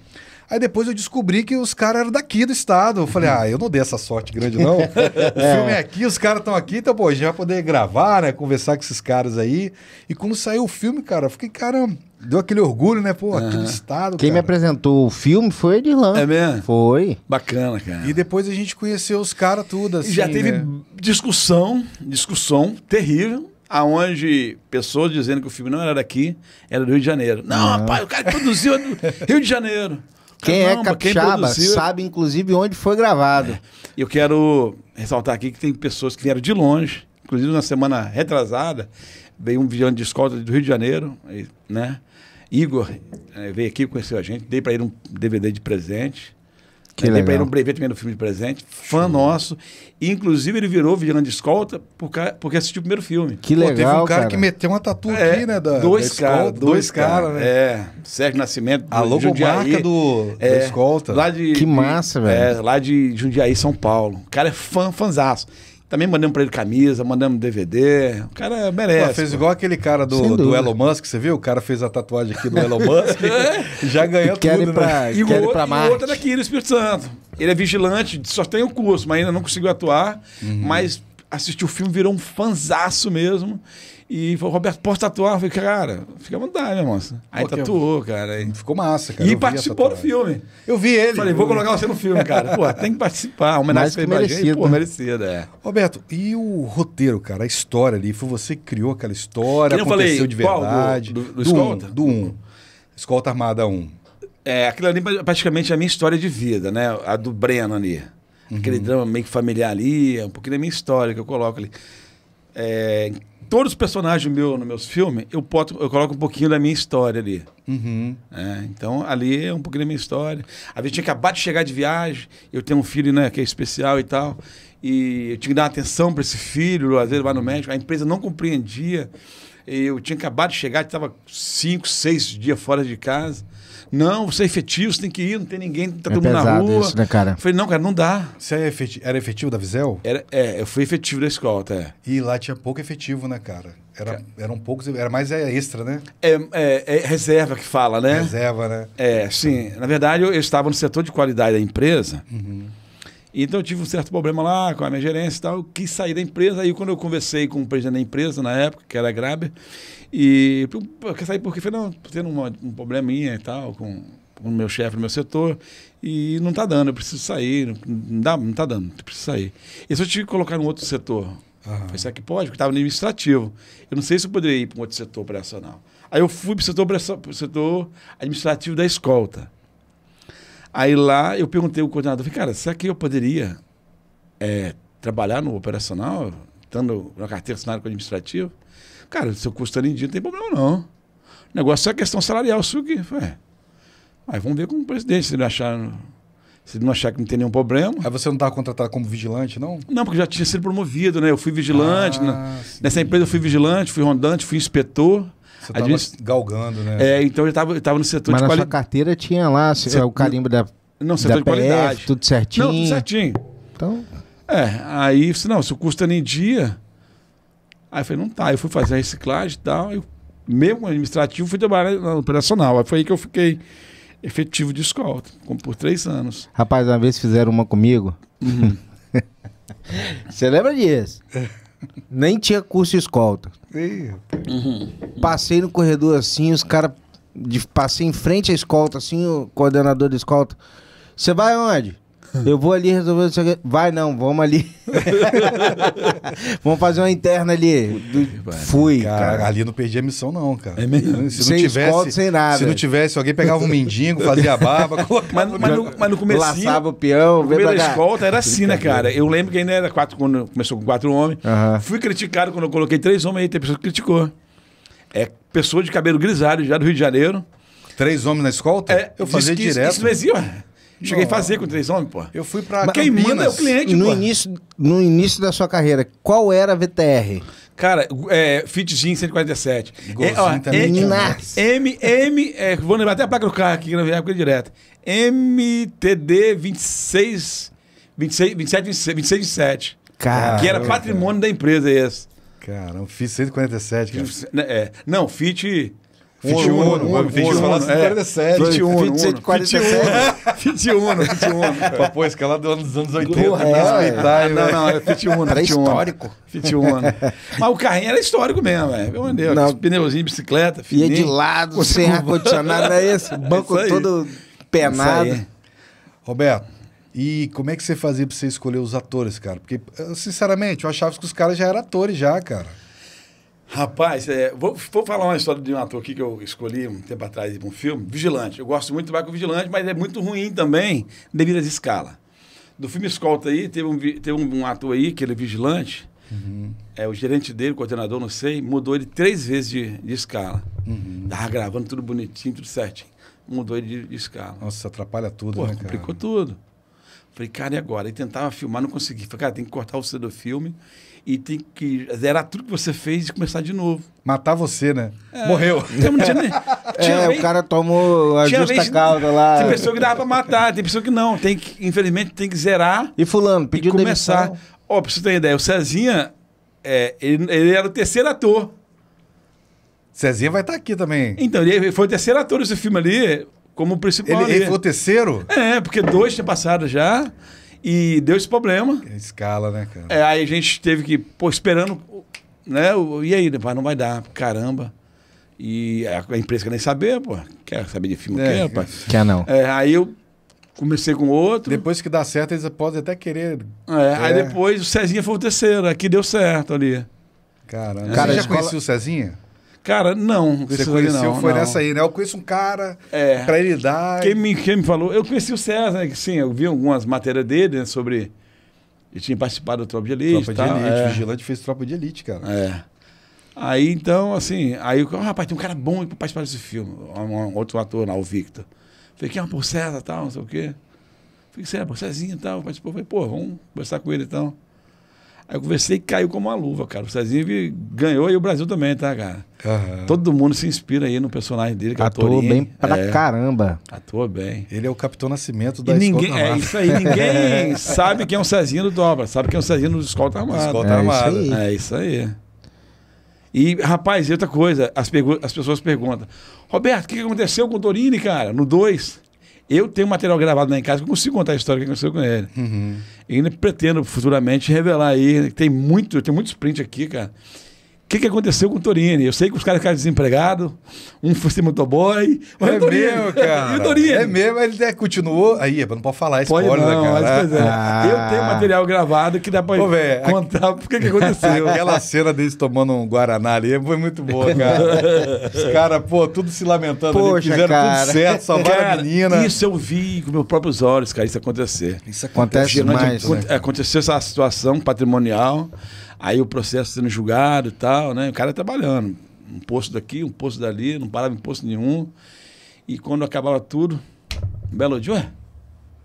A: Aí depois eu descobri que os caras eram daqui do estado. Eu falei, ah, eu não dei essa sorte grande, não. o filme é. é aqui, os caras estão aqui, então, pô, a gente vai poder gravar, né? Conversar com esses caras aí. E quando saiu o filme, cara, eu fiquei, caramba deu aquele orgulho, né? Pô, aqui uhum. do estado. Quem cara. me
B: apresentou o filme foi de É mesmo? Foi. Bacana, cara.
A: E depois a gente conheceu os caras tudo
C: assim. E já assim, teve né? discussão, discussão terrível. Aonde pessoas dizendo que o filme não era daqui, era do Rio de Janeiro. Não, uhum. rapaz, o cara produziu do Rio de Janeiro. Quem é capixaba quem sabe,
B: inclusive, onde foi gravado. É.
C: Eu quero ressaltar aqui que tem pessoas que vieram de longe, inclusive na semana retrasada, veio um vigilante de escolta do Rio de Janeiro, né? Igor é, veio aqui, conheceu a gente, dei para ele um DVD de presente. Que ele Dei um brevete também do filme de presente, fã Sim. nosso. E, inclusive, ele virou vigilante de escolta porque, porque assistiu o primeiro filme. Que legal. Pô, teve um cara, cara. que
A: meteu uma tatu é, aqui, né? Da, dois caras, dois caras, cara, né? É. Sérgio Nascimento. A logomarca
C: do, é, do escolta. Lá de, que massa, velho. É, lá de Jundiaí, São Paulo. O cara é fã, fanzaço. Também mandamos para ele camisa, mandamos DVD. O cara merece. Pô, fez pô. igual aquele cara
A: do, do Elon Musk, você viu? O cara fez a tatuagem aqui do Elon Musk. É. Já ganhou quer tudo,
C: pra, né? E, quer o, outro, e o outro é daqui, do Espírito Santo. Ele é vigilante, só tem o curso, mas ainda não conseguiu atuar. Uhum. Mas assistiu o filme, virou um fanzaço mesmo. E falou, Roberto, posso tatuar? Eu falei, cara, fica à vontade, meu né, moço. Aí tatuou, cara. Aí... Ficou massa, cara. E participou do filme. Eu vi ele. Falei, vou colocar você no filme, cara. Pô, tem que participar. Homenagem que merecida. Pô, né? merecida, é.
A: Roberto, e o roteiro, cara? A história ali? Foi você que criou aquela história? Eu aconteceu falei, de verdade? Qual? Do, do, do, do um, do um. Escolta Armada 1. Um.
C: É, aquilo ali é praticamente é a minha história de vida, né? A do Breno ali. Uhum. Aquele drama meio que familiar ali, é um pouquinho da minha história que eu coloco ali. É, todos os personagens meu, nos meus filmes, eu, poto, eu coloco um pouquinho da minha história ali. Uhum. É, então, ali é um pouquinho da minha história. A gente tinha acabado de chegar de viagem, eu tenho um filho né, que é especial e tal, e eu tinha que dar atenção para esse filho, às vezes vai no médico, a empresa não compreendia. Eu tinha acabado de chegar, estava cinco, seis dias fora de casa. Não, você é efetivo, você
A: tem que ir, não tem ninguém, tá
B: é todo mundo na rua. Isso, né, cara?
C: falei, não, cara, não dá. Você é efetivo, era efetivo da Visel? Era, é, eu fui efetivo da escola até.
A: E lá tinha pouco efetivo, né, cara? Era, eram poucos, era mais é, extra, né?
C: É, é, é reserva que fala, né? Reserva, né? É, sim. Na verdade, eu, eu estava no setor de qualidade da empresa. Uhum. Então eu tive um certo problema lá com a minha gerência e tal, eu quis sair da empresa. Aí quando eu conversei com o presidente da empresa na época, que era Graber, e eu quer sair porque falei, não, tendo uma, um probleminha e tal com, o meu chefe no meu setor, e não tá dando, eu preciso sair, não, dá, não tá dando, eu preciso sair. E se eu te colocar em outro setor? Uhum. Falei, será que pode? Porque estava no administrativo. Eu não sei se eu poderia ir para um outro setor operacional. Aí eu fui para o setor, setor administrativo da escolta. Aí lá eu perguntei ao coordenador, falei, cara, será que eu poderia é, trabalhar no operacional, estando na carteira assinada com o administrativo? Cara, se eu custar em dia, não tem problema não. O negócio é a questão salarial, isso aqui. É. Aí vamos ver com o presidente, se ele achar. Se ele não achar que não tem nenhum problema. Aí você não estava contratado como vigilante, não? Não, porque já tinha sido promovido, né? Eu fui vigilante. Ah, na, né? nessa empresa eu fui vigilante, fui rondante, fui inspetor. Você estava gente...
B: galgando, né? É, então
C: eu estava eu no setor Mas de qualidade. Mas na quali...
B: carteira tinha lá se... É o carimbo da Não, setor da de PF, Tudo certinho? Não, tudo certinho. Então...
C: É, aí, se não, se o custo é nem em dia, Aí eu falei, não tá. Eu fui fazer a reciclagem e tal. Eu, mesmo administrativo, fui trabalhar na operacional. Aí foi aí que eu fiquei efetivo de escolta,
B: como por três anos. Rapaz, uma vez fizeram uma comigo. Uhum. Você lembra disso? É. Nem tinha curso de escolta. Uhum. Passei no corredor assim, os caras. Passei em frente à escolta, assim, o coordenador da escolta. Você vai aonde? Eu vou ali resolver. Vai não, vamos ali. vamos fazer uma interna ali. Né? Fui. Cara, cara, ali eu não perdi
A: a missão, não, cara. É mesmo? Se sem não tivesse. Escola, sem nada. Se não tivesse, alguém pegava um mendigo, fazia a barba,
C: Mas, mas, no, mas no começo. Laçava o peão, veio pra escolta era assim, né, cara? Eu lembro que ainda era quatro, quando começou com quatro homens. Fui criticado quando eu coloquei três homens aí, tem pessoa que criticou. É pessoa de cabelo grisalho já do Rio de Janeiro. Três homens na escolta? É, eu fazia direto. Isso, isso não existe, Cheguei não, a fazer com três homens, pô. Eu fui pra. Quem manda é o cliente, no pô. Início,
B: no início da sua carreira, qual era a VTR?
C: Cara, é, Fitzinho 147. Golzinho é, M, M, é, vou lembrar até a placa do carro aqui na época direto. MTD 26, 26, 27, 26, 27.
B: Que
A: era patrimônio da empresa esse. Cara, Fit 147,
C: cara. É, não, Fit
A: 21, Uno, 21, falasse é, 47. 21,
C: 27, 47. 21, 21. Pô, esse cara lá é dos anos 80, Gurra, né? é, é. Né? Não, não, é 21. Era 21, histórico.
A: 21.
C: Mas o carrinho era histórico mesmo, velho. Meu Deus, não. pneuzinho, bicicleta, fininho. Ia de lado, sem ar-condicionado, é esse? Banco é todo
A: penado. Roberto, e como é que você fazia pra você escolher os atores, cara? Porque, sinceramente, eu achava que os caras já eram atores já, cara.
C: Rapaz, é, vou, vou, falar uma história de um ator aqui que eu escolhi um tempo atrás de um filme, Vigilante. Eu gosto muito de do com Vigilante, mas é muito ruim também devido à escala. Do filme Escolta aí, teve um, teve um ator aí, que ele é vigilante, uhum. é, o gerente dele, o coordenador, não sei, mudou ele três vezes de, de escala. Uhum. Tava gravando tudo bonitinho, tudo certinho. Mudou ele de, de escala.
A: Nossa, atrapalha tudo, Pô, né, complicou
C: cara? tudo. Falei, cara, e agora? E tentava filmar, não consegui. Falei, cara, tem que cortar o cedo do filme e tem que zerar tudo que você fez e começar de novo.
A: Matar você, né?
B: É, Morreu. Então tinha, tinha é, o cara tomou a justa lei, causa lá. Tem pessoa que
C: dava pra matar, tem pessoa que não. Tem que, infelizmente, tem que zerar. E fulano, pediu e começar. Ó, oh, pra você ter ideia, o Cezinha, é, ele, ele, era o terceiro ator.
A: Cezinha vai estar tá aqui também.
C: Então, ele foi o terceiro ator desse filme ali, como principal. Ele, ele foi o
A: terceiro?
C: É, porque dois tinha passado já. E deu esse problema.
A: É escala, né, cara?
C: É, aí a gente teve que, pô, esperando, né? E aí, rapaz, não vai dar, caramba. E a empresa quer nem saber, pô. Quer saber de filme, é, quer, rapaz? Quer não. É, aí
A: eu comecei com outro. Depois que dá certo, eles podem até querer. É,
C: é. aí depois o Cezinha foi o terceiro, aqui deu certo ali. Caramba. Cara, Você já escola... conhecia o Cezinha? Cara,
A: não. Você conheceu, não, foi não. nessa aí, né? Eu conheço um cara, é. pra ele
C: dar. Quem me, quem me falou? Eu conheci o César, né? Que, sim, eu vi algumas matérias dele né, sobre. Ele tinha participado da Tropa de Elite. Tropa de Elite, é. Vigilante
A: fez Tropa de Elite, cara. É.
C: Aí então, assim, aí o oh, ah, rapaz, tem um cara bom pra participar desse filme. Um, um outro ator lá, o Victor. Falei, quem é o César e tal, não sei o quê. Falei, César, Cezinho e tal, participou. Falei, pô, vamos conversar com ele então. Aí eu conversei e caiu como uma luva, cara. O Cezinho ganhou e o Brasil também, tá, cara? Uhum. Todo mundo se inspira aí no personagem dele, que Atuou é bem pra é.
B: caramba.
C: Atuou bem. Ele é o
A: Capitão Nascimento
B: da e ninguém, Armada. É isso aí, ninguém
C: sabe quem é o Cezinho do Dobra, sabe quem é o Cezinho do Escolta Armada. Escolta é, Armada. Isso é isso aí. E, rapaz, e outra coisa, as, as pessoas perguntam, Roberto, o que aconteceu com o Dorini, cara, no 2? Eu tenho material gravado lá em casa que eu consigo contar a história que aconteceu com ele. Uhum. E ainda pretendo futuramente revelar aí. Tem muito, tem muitos prints aqui, cara que, que aconteceu com o Torini? Eu sei que os caras ficaram desempregados, um foi ser motoboy. É, é mesmo, cara. e o Torini? É
A: mesmo, ele é, continuou. Aí, não pode falar, é pode spoiler, cara. Mas, é. Ah. Eu tenho material gravado que dá pra Pô, véio, contar a... que aconteceu. Aquela cena deles tomando um Guaraná ali foi muito boa, cara. os caras, pô, tudo se lamentando Poxa, ali, fizeram cara. tudo certo, salvaram cara, a menina. Isso eu
C: vi com meus próprios olhos, cara, isso acontecer. Isso acontece, acontece mais. Né? Aconteceu essa situação patrimonial. Aí o processo sendo julgado e tal, né? O cara trabalhando. Um posto daqui, um posto dali, não parava em posto nenhum. E quando acabava tudo, um belo dia, ué,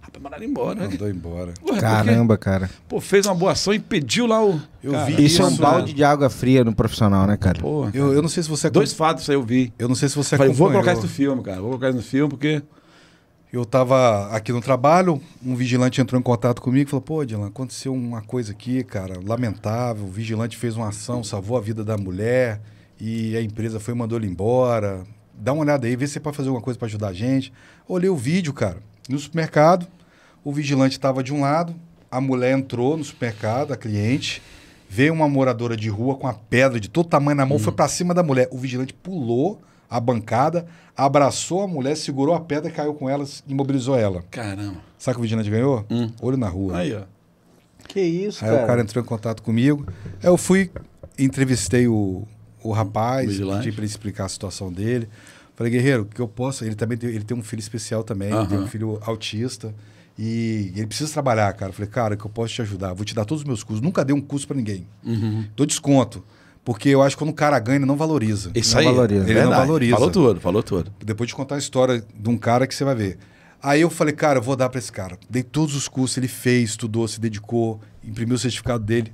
A: rapaz, mandaram embora. Né? Mandou né? embora. Ué,
B: Caramba, cara.
C: Pô, fez uma boa ação, pediu lá o. Eu cara, vi isso. é um balde
B: de água fria no profissional, né, cara? Porra. Eu, eu não sei se você. Dois
C: fatos aí eu vi. Eu não sei se você. Falei, vou colocar isso no
A: filme, cara. Vou colocar isso no filme porque. Eu estava aqui no trabalho, um vigilante entrou em contato comigo e falou: pô, Dylan, aconteceu uma coisa aqui, cara, lamentável. O vigilante fez uma ação, salvou a vida da mulher e a empresa foi e mandou ele embora. Dá uma olhada aí, vê se você pode fazer alguma coisa para ajudar a gente. Olhei o vídeo, cara, no supermercado. O vigilante estava de um lado, a mulher entrou no supermercado, a cliente, veio uma moradora de rua com uma pedra de todo tamanho na mão, hum. foi para cima da mulher. O vigilante pulou a bancada, abraçou a mulher, segurou a pedra, caiu com ela, imobilizou ela. Caramba. Sabe que o vigilante ganhou? Hum. Olho na rua. Aí, ó.
B: Que isso, Aí cara. Aí o cara entrou
A: em contato comigo. eu fui, entrevistei o, o rapaz, pedi para ele explicar a situação dele. Falei, guerreiro, que eu posso. Ele também tem, ele tem um filho especial também, uhum. tem um filho autista. E ele precisa trabalhar, cara. Falei, cara, que eu posso te ajudar. Vou te dar todos os meus cursos. Nunca dei um curso para ninguém. Uhum. Dou desconto. Porque eu acho que quando o cara ganha, ele não valoriza. Isso não aí. Valoriza. Ele Verdade. não valoriza. Falou tudo, falou tudo. Depois de contar a história de um cara que você vai ver. Aí eu falei, cara, eu vou dar para esse cara. Dei todos os cursos, ele fez, estudou, se dedicou, imprimiu o certificado dele,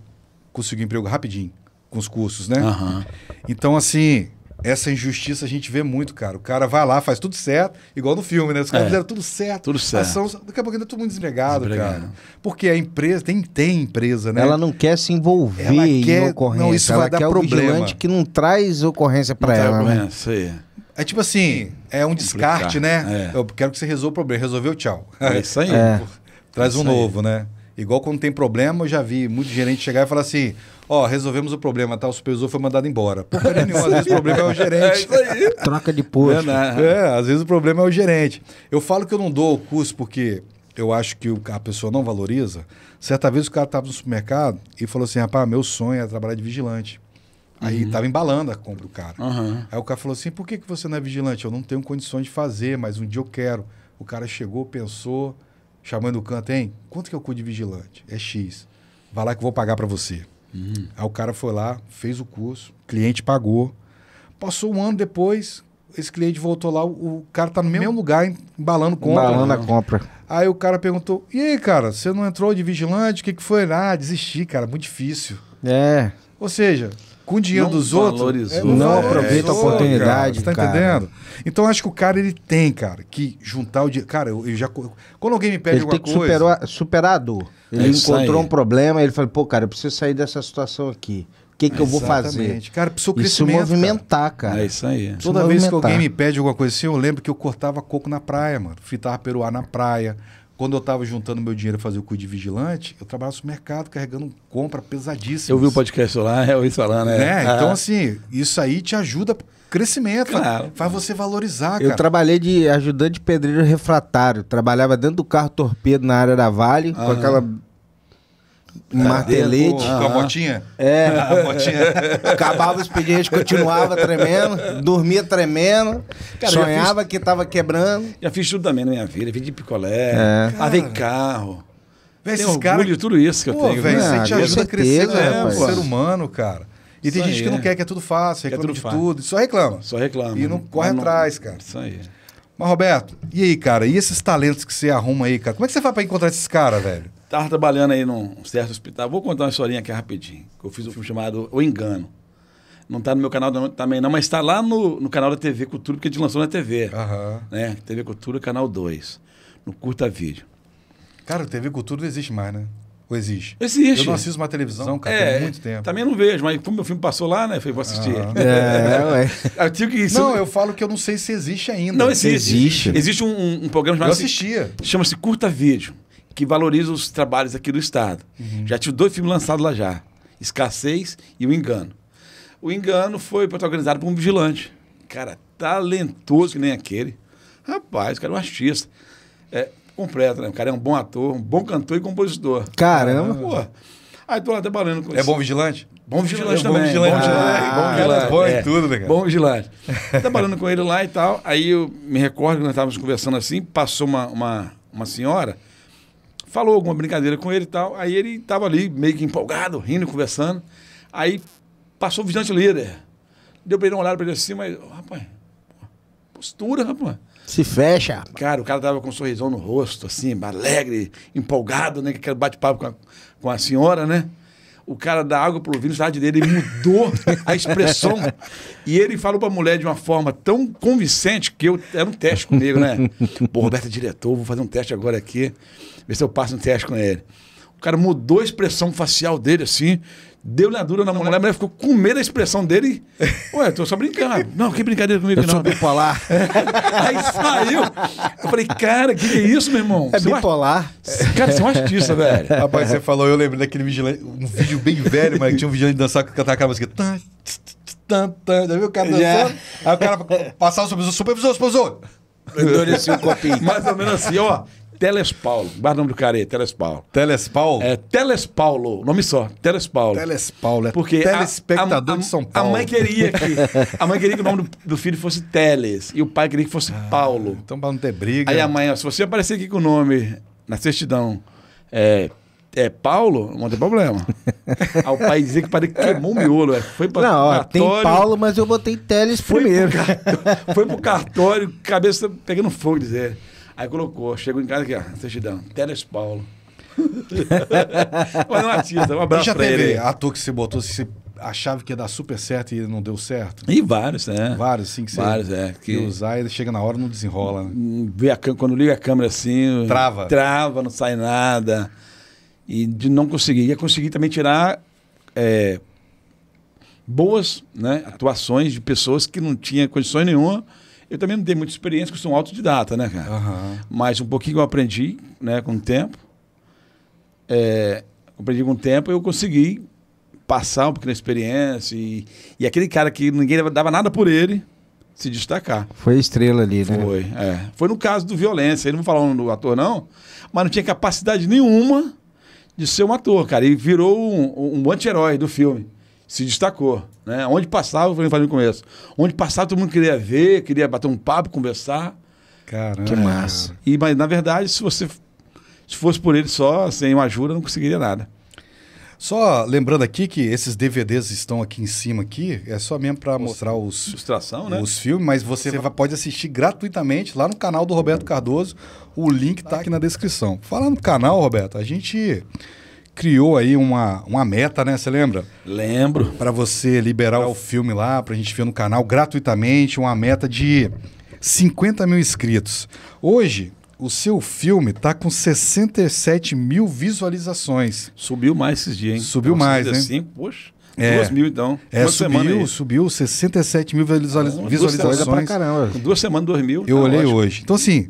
A: conseguiu emprego rapidinho com os cursos, né? Uhum. Então, assim, essa injustiça a gente vê muito, cara. O cara vai lá, faz tudo certo, igual no filme, né? Os caras é, fizeram tudo certo. Tudo certo. Ação, daqui a pouco ainda é todo mundo desnegado, cara. Porque a empresa, tem, tem empresa, né? Ela não quer
B: se envolver ela em quer, ocorrência. Não, isso ela vai dar quer problema. que não traz ocorrência para ela, né? Isso aí.
A: É tipo assim, é um descarte, né? É. Eu quero que você resolva o problema. Resolveu, tchau. É isso aí. É. Traz um é novo, né? Igual quando tem problema, eu já vi muito gerente chegar e falar assim: ó, oh, resolvemos o problema, tá? O supervisor foi mandado embora. Porcaria nenhuma, às vezes o problema é o gerente. É Troca de posto. É, né? é, é, às vezes o problema é o gerente. Eu falo que eu não dou o curso porque eu acho que a pessoa não valoriza. Certa vez o cara estava no supermercado e falou assim: rapaz, meu sonho é trabalhar de vigilante.
B: Aí estava uhum. embalando a
A: compra o cara. Uhum. Aí o cara falou assim: por que, que você não é vigilante? Eu não tenho condições de fazer, mas um dia eu quero. O cara chegou, pensou chamando o canto, hein? Quanto que eu cu de vigilante? É X. Vai lá que eu vou pagar para você. Uhum. Aí o cara foi lá, fez o curso, cliente pagou. Passou um ano depois, esse cliente voltou lá, o cara tá no mesmo lugar embalando compra. Embalando a compra. Aí o cara perguntou: E aí, cara, você não entrou de vigilante? O que, que foi? Ah, desisti, cara, muito difícil.
B: É. Ou
A: seja, com o dinheiro não dos outros. não, não é, aproveita a é, oportunidade. Cara, você tá cara. entendendo? Então acho que o cara ele tem, cara, que juntar o dinheiro. Cara, eu, eu já.
B: Quando alguém me pede ele alguma tem que coisa. Superar, superar a dor. É ele é encontrou aí. um problema, ele falou, pô, cara, eu preciso sair dessa situação aqui. O que, que eu vou fazer? Cara, preciso isso movimentar, cara. cara. É isso aí. Toda vez que alguém me
A: pede alguma coisa assim, eu lembro que eu cortava coco na praia, mano. Fitava peruá na praia. Quando eu estava juntando meu dinheiro para fazer o cu de vigilante, eu trabalhava no mercado carregando compra pesadíssima. Eu vi o
B: podcast lá, eu ouvi falar, né? né? Ah. Então, assim,
A: isso aí te ajuda crescimento, claro. faz, você valorizar, Eu
B: trabalhei de ajudante pedreiro refratário, trabalhava dentro do carro torpedo na área da Vale, ah. com aquela martelete. Com, com a botinha? É. A botinha. Acabava o expediente, continuava tremendo, dormia tremendo,
C: Cara, sonhava fiz... que estava quebrando. Já fiz tudo também na minha vida, de picolé, é. carro. Vê esses orgulho de tudo isso que eu tenho. Véio, né? Isso te ah, ajuda a crescer né, é, ser
A: humano, cara. E isso tem gente é. que não quer que é tudo fácil, reclama tudo de fácil. tudo, só reclama. Só reclama. E não corre não... atrás, cara. Isso aí. Mas, Roberto, e aí, cara? E esses talentos que você arruma aí, cara? Como é que você faz pra encontrar esses caras, velho?
C: Estava trabalhando aí num certo hospital. Vou contar uma historinha aqui rapidinho. Que eu fiz um filme chamado O Engano. Não está no meu canal também não, mas está lá no, no, canal da TV Cultura, porque a gente lançou na TV. Uhum. Né? TV Cultura, canal 2. No curta
A: vídeo. Cara, TV Cultura não existe mais, né? Ou existe? Existe. Eu não assisto mais televisão, cara, é, tem muito tempo.
C: Também não vejo, mas como meu filme passou lá, né? Eu falei, vou assistir. é é, ué. Eu tive que... Isso... Não, eu
A: falo que eu não sei se existe ainda. Não existe. Existe, existe um, um
C: programa chamado... Eu assistia. Chama-se Curta Vídeo que valoriza os trabalhos aqui do Estado. Uhum. Já tive dois filmes lançados lá já: Escassez e O Engano. O Engano foi protagonizado por um vigilante. Cara, talentoso que nem aquele. Rapaz, o cara é um artista. É, completo, né? O cara é um bom ator, um bom cantor e compositor. Caramba! Pô, aí tô lá trabalhando com É bom vigilante? Bom é vigilante é, também. Bom vigilante. Ah, ah, bom vigilante. Bom em é. tudo, né, cara? Bom vigilante. trabalhando com ele lá e tal. Aí eu me recordo que nós estávamos conversando assim, passou uma, uma, uma senhora falou alguma brincadeira com ele e tal. Aí ele estava ali, meio que empolgado, rindo, conversando. Aí passou o vigilante líder. Deu para ele uma olhada para ele assim, mas, rapaz, postura, rapaz.
B: Se fecha. Rapaz. Cara, o cara
C: tava com um sorrisão no rosto, assim, alegre, empolgado, né? Que quer bate-papo com a, com a senhora, né? o cara da água pro vinho, o estádio dele mudou a expressão. E ele falou pra mulher de uma forma tão convincente que eu era um teste comigo, né? Pô, Roberto é diretor, vou fazer um teste agora aqui ver se eu passo um teste com ele. O cara mudou a expressão facial dele assim, deu-lhe a dura na mulher, a mulher ficou com medo da expressão dele. Ué, tô só brincando. Não, que
A: brincadeira comigo eu não. Eu sou bipolar. É. Aí
C: saiu. Eu falei, cara, que, que é isso, meu
A: irmão? É você bipolar. Cara, você é um artista, velho. Rapaz, você falou, eu lembro daquele vigilante, um vídeo bem velho, mas tinha um vigilante dançar com cantava aquela música. Tá, tá, tá, já viu o cara dançando? Yeah. Aí o cara passava o supervisor, supervisor, supervisor. Endureceu um copinho. Mais ou menos assim, ó.
C: Paulo, Guarda o nome do cara aí, Teles Paulo, É, Paulo, nome só, Teles Paulo,
A: é Porque telespectador a, a, de São Paulo. A mãe queria que,
C: a mãe queria que o nome do, do filho fosse Teles e o pai queria que fosse ah, Paulo. Então para não ter briga. Aí a mãe, ó, se você aparecer aqui com o nome na certidão, é, é Paulo, não tem problema. O pai dizia que o que queimou o miolo. É, foi pra não, ó, tem Paulo,
B: mas eu botei Teles foi primeiro. Pro,
C: foi pro cartório, cabeça pegando fogo, dizer. Aí colocou, chegou em casa
A: aqui, ó, certidão,
C: Teles Paulo. Mas é um artista, um abraço já teve ele. ator
A: que você botou, se achava que ia dar super certo e não deu certo? E vários, né? Vários, sim, que você vários, é, que... usar e chega na hora não desenrola. Né? Hum,
C: quando liga a câmera assim... Trava. Trava, não sai nada. E de não conseguir. Ia conseguir também tirar... É, boas né, atuações de pessoas que não tinha condições nenhuma eu também não tenho muita experiência, porque sou um autodidata, né, cara? Uhum. Mas um pouquinho que eu aprendi, né, com o tempo. É, aprendi com o tempo eu consegui passar um pouquinho da experiência. E, e aquele cara que ninguém dava, nada por ele se destacar.
B: Foi a estrela ali, né? Foi, é.
C: Foi no caso do Violência. Eu não vou falar do ator, não, mas não tinha capacidade nenhuma de ser um ator, cara. Ele virou um, um anti-herói do filme se destacou. Né? Onde passava, eu falei no começo, onde passava todo mundo queria ver, queria bater um papo, conversar.
B: Caramba. Que massa.
C: E, mas, na verdade, se
A: você se fosse por ele só, sem uma ajuda, não conseguiria nada. Só lembrando aqui que esses DVDs estão aqui em cima aqui, é só mesmo para mostrar os ilustração, né? Os filmes, mas você, você pode assistir gratuitamente lá no canal do Roberto Cardoso. O link está aqui na descrição. Falando no canal, Roberto, a gente criou aí uma, uma meta, né? Você lembra? Lembro. Para você liberar o filme lá, para a gente ver no canal gratuitamente, uma meta de 50 mil inscritos. Hoje, o seu filme tá com 67 mil visualizações. Subiu mais esses dias, hein? Subiu então, mais, 65,
C: né? Poxa. É. 2 mil, então. É, Uma subiu,
A: subiu 67 mil visualiza visualizações. Duas é pra
C: caramba. duas semanas, 2 mil.
A: Eu tá olhei ótimo. hoje. Então, assim,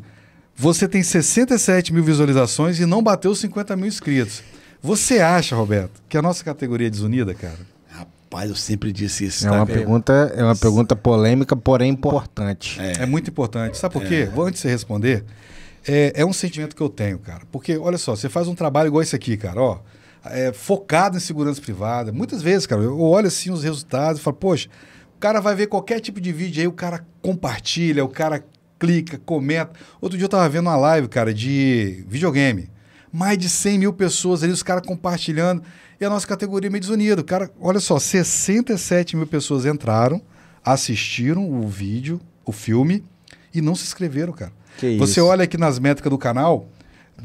A: você tem 67 mil visualizações e não bateu 50 mil inscritos. Você acha, Roberto, que a nossa categoria é desunida, cara? Rapaz, eu sempre disse isso. É tá uma, pergunta,
B: é uma pergunta polêmica, porém importante. É, é muito
A: importante. Sabe por é. quê? Vou antes de você responder. É, é, um sentimento que eu tenho, cara. Porque, olha só, você faz um trabalho igual esse aqui, cara, ó. É, focado em segurança privada. Muitas vezes, cara, eu olho assim os resultados e falo, poxa, o cara vai ver qualquer tipo de vídeo aí, o cara compartilha, o cara clica, comenta. Outro dia eu tava vendo uma live, cara, de videogame mais de 100 mil pessoas ali, os caras compartilhando. E a nossa categoria meio desunida. Cara, olha só, 67 mil pessoas entraram, assistiram o vídeo, o filme, e não se inscreveram, cara. Que Você isso? olha aqui nas métricas do canal,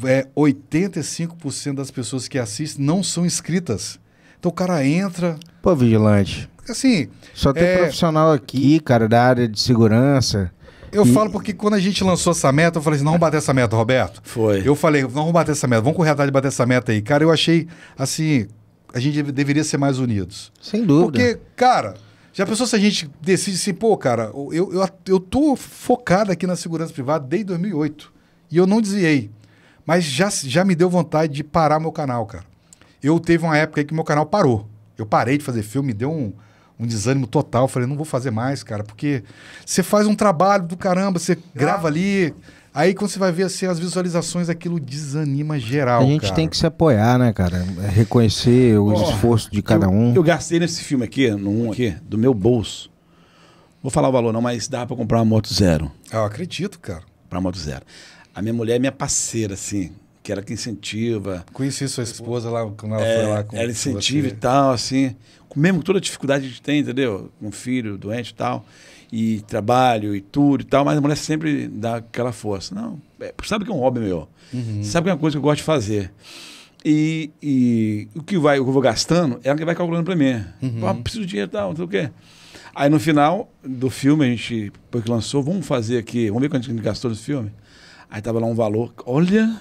A: é, 85% das pessoas que assistem não são inscritas. Então
B: o cara entra. Pô, vigilante. Assim. Só tem é... profissional aqui, cara, da área de segurança. Eu e... falo
A: porque quando a gente lançou essa meta, eu falei assim: não vamos bater essa meta, Roberto. Foi. Eu falei: não vamos bater essa meta, vamos correr atrás de bater essa meta aí. Cara, eu achei assim: a gente deveria ser mais unidos. Sem dúvida. Porque, cara, já pensou se a gente decide assim, pô, cara, eu, eu, eu tô focado aqui na segurança privada desde 2008 e eu não desviei. Mas já, já me deu vontade de parar meu canal, cara. Eu teve uma época aí que meu canal parou. Eu parei de fazer filme, deu um um desânimo total. falei, não vou fazer mais, cara, porque você faz um trabalho do caramba, você grava ali. Aí quando você vai ver assim, as visualizações, aquilo desanima geral. A gente cara. tem
B: que se apoiar, né, cara? É reconhecer o oh, esforço de cada um. Eu
C: gastei nesse filme aqui, no um aqui, do meu bolso. Vou falar o valor, não, mas dá para
A: comprar uma moto zero.
C: Ah, eu acredito, cara. Pra moto zero. A minha mulher é minha parceira, assim que ela que incentiva.
A: Conheci sua esposa lá quando ela é, foi lá com Ela incentiva e
C: tal, assim. Mesmo toda a dificuldade que a gente tem, entendeu? com filho doente e tal, e trabalho e tudo e tal, mas a mulher sempre dá aquela força. Não, é, sabe que é um hobby meu. Uhum. Sabe que é uma coisa que eu gosto de fazer. E, e o que vai, o eu vou gastando, ela é que vai calculando para mim. Uhum. Ah, preciso de dinheiro e tal, não sei o quê. Aí no final do filme, a gente, porque lançou, vamos fazer aqui, vamos ver quanto a gente gastou no filme. Aí tava lá um valor, olha,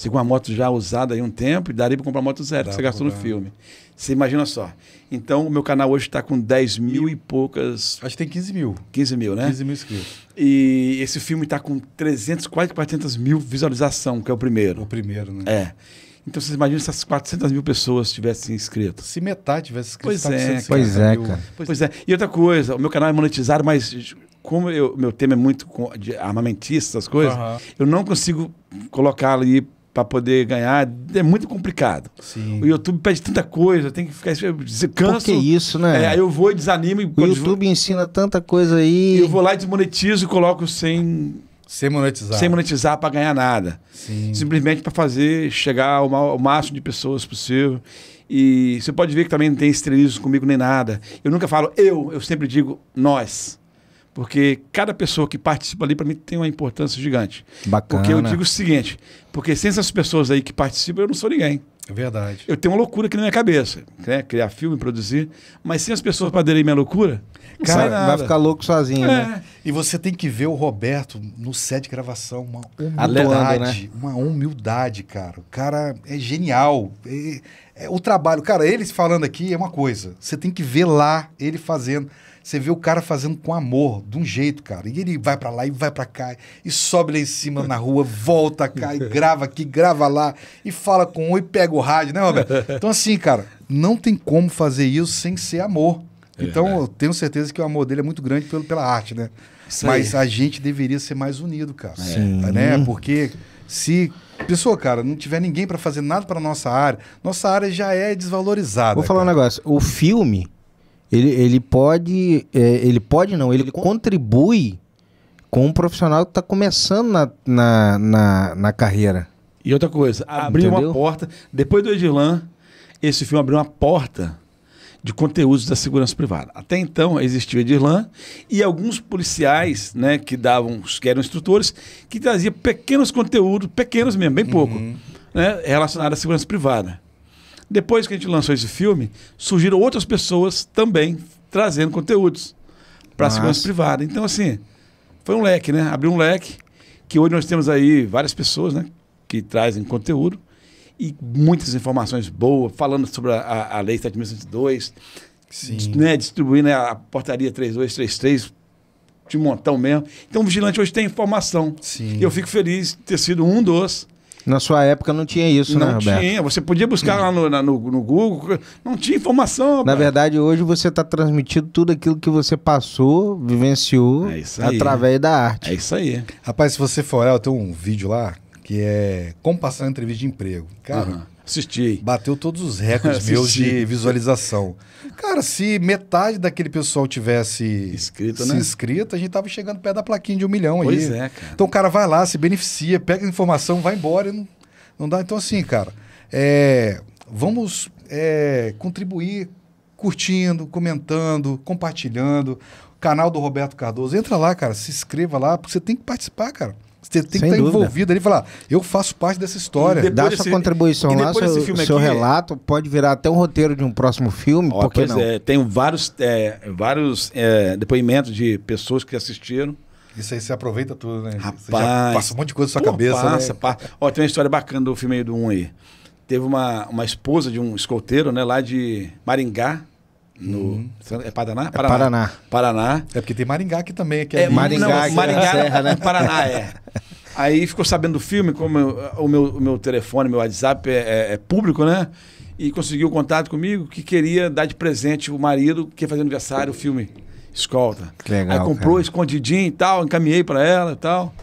C: você com uma moto já usada aí um tempo, e daria para comprar uma moto zero, que você gastou no filme. Você imagina só. Então, o meu canal hoje está com 10 mil e poucas. Acho que tem 15 mil. 15 mil, né? 15 mil inscritos. E esse filme está com 300, quase 400 mil visualização, que é o primeiro. O primeiro, né? É. Então, vocês imaginam se essas 400 mil pessoas tivessem inscrito. Se metade tivesse inscrito, pois tá é, pois é, cara. Pois, pois é. E outra coisa, o meu canal é monetizado, mas como eu, meu tema é muito de armamentista, essas coisas, eu não consigo colocar ali para poder ganhar é muito complicado.
B: Sim. O YouTube pede tanta coisa, tem que ficar
C: canso. Porque isso, né? É, aí eu
B: vou e desanimo. O YouTube ensina tanta coisa aí. Eu vou
C: lá e desmonetizo e coloco sem sem monetizar. Sem monetizar para ganhar nada. Sim. Simplesmente para fazer chegar ao, ao, máximo de pessoas possível. E você pode ver que também não tem estrelismo comigo nem nada. Eu nunca falo eu, eu sempre digo nós. Porque cada pessoa que participa ali, para mim, tem uma importância gigante.
B: Bacana. Porque eu digo
C: o seguinte: porque sem essas pessoas aí que participam, eu não sou ninguém. É verdade. Eu tenho uma loucura aqui na minha cabeça, né? Criar filme, produzir. Mas sem as pessoas para aderirem minha loucura, não Cara, sai nada. vai ficar louco sozinho,
B: é. né?
A: E você tem que ver o Roberto no set de gravação, uma né? humildade, né? uma humildade, cara. O cara é genial. É, é, o trabalho, cara, eles falando aqui é uma coisa. Você tem que ver lá ele fazendo. Você vê o cara fazendo com amor, de um jeito, cara. E ele vai para lá e vai para cá, e sobe lá em cima na rua, volta cá, e grava aqui, grava lá, e fala com um e pega o rádio, né, Roberto? Então, assim, cara, não tem como fazer isso sem ser amor. É então, é, eu tenho certeza que o amor dele é muito grande pelo, pela arte, né? Isso Mas aí. a gente deveria ser mais unido, cara. Sim. Tá, né? Porque se pessoa, cara, não tiver ninguém para fazer nada para nossa área, nossa área já é desvalorizada.
B: Vou falar cara. um negócio. O filme ele, ele pode. É, ele pode não, ele, ele contribui com um profissional que está começando na, na, na, na, carreira.
C: E outra coisa, abriu Entendeu? uma porta. Depois do Edilan, esse filme abriu uma porta de conteúdos da segurança privada. Até então existia o Edirlan e alguns policiais, né, que davam, que eram instrutores, que traziam pequenos conteúdos, pequenos mesmo, bem pouco, uhum. né, relacionado à segurança privada. Depois que a gente lançou esse filme, surgiram outras pessoas também trazendo conteúdos para a segurança privada. Então, assim, foi um leque, né? Abriu um leque, que hoje nós temos aí várias pessoas né, que trazem conteúdo e muitas informações boas, falando sobre a, a, a Lei 7.102, né, distribuindo né, a portaria 3233, de montão mesmo. Então, o vigilante hoje tem informação. Sim. Eu fico feliz de ter sido um dos
B: na sua época não tinha isso, né, não né, Roberto? Não
C: tinha. Você podia buscar lá no, no, no, Google, não tinha informação. Na
B: verdade, hoje você está transmitindo tudo aquilo que você passou, vivenciou, é através da arte. É isso aí. Rapaz, se você for olhar, eu tenho um vídeo lá que
A: é como passar uma entrevista de emprego. Cara, uhum. assisti. Bateu todos os recordes meus de visualização. Cara, se metade daquele pessoal tivesse inscrito, se né? inscrito, a gente tava chegando perto da plaquinha de um milhão pois aí. Pois é, cara. Então o cara vai lá, se beneficia, pega a informação, vai embora. Não, não dá. Então, assim, cara, é, vamos é, contribuir curtindo, comentando, compartilhando. Canal do Roberto Cardoso. Entra lá, cara, se inscreva lá, porque você tem que participar, cara. Você tem Sem que estar envolvido
B: ali e falar, eu faço parte dessa história. Dá desse, sua contribuição lá, seu, seu aqui, relato pode virar até um roteiro de um próximo filme, ó, pois não? É,
C: tenho vários, é, vários é, depoimentos de pessoas
A: que assistiram. Isso aí você aproveita tudo, né? Rapaz, você passa um monte de coisa na sua cabeça, passa, né?
C: Passa. Ó, tem uma história bacana do filme aí do um aí. Teve uma, uma esposa de um escoteiro, né, lá de Maringá, no, uhum. É Paraná? É Paraná? É Paraná. Paraná. É porque tem Maringá aqui
A: também. é,
B: é Maringá, não, aqui Maringá, na Serra, né? É Paraná, é.
C: Aí ficou sabendo do filme, como o, meu, o meu telefone, meu WhatsApp é, é, é público, né? E conseguiu contato comigo que queria dar de presente o marido que ia fazer aniversário, o filme Escolta.
B: Que legal, Aí comprou
C: cara. escondidinho e tal, encaminhei para ela e tal.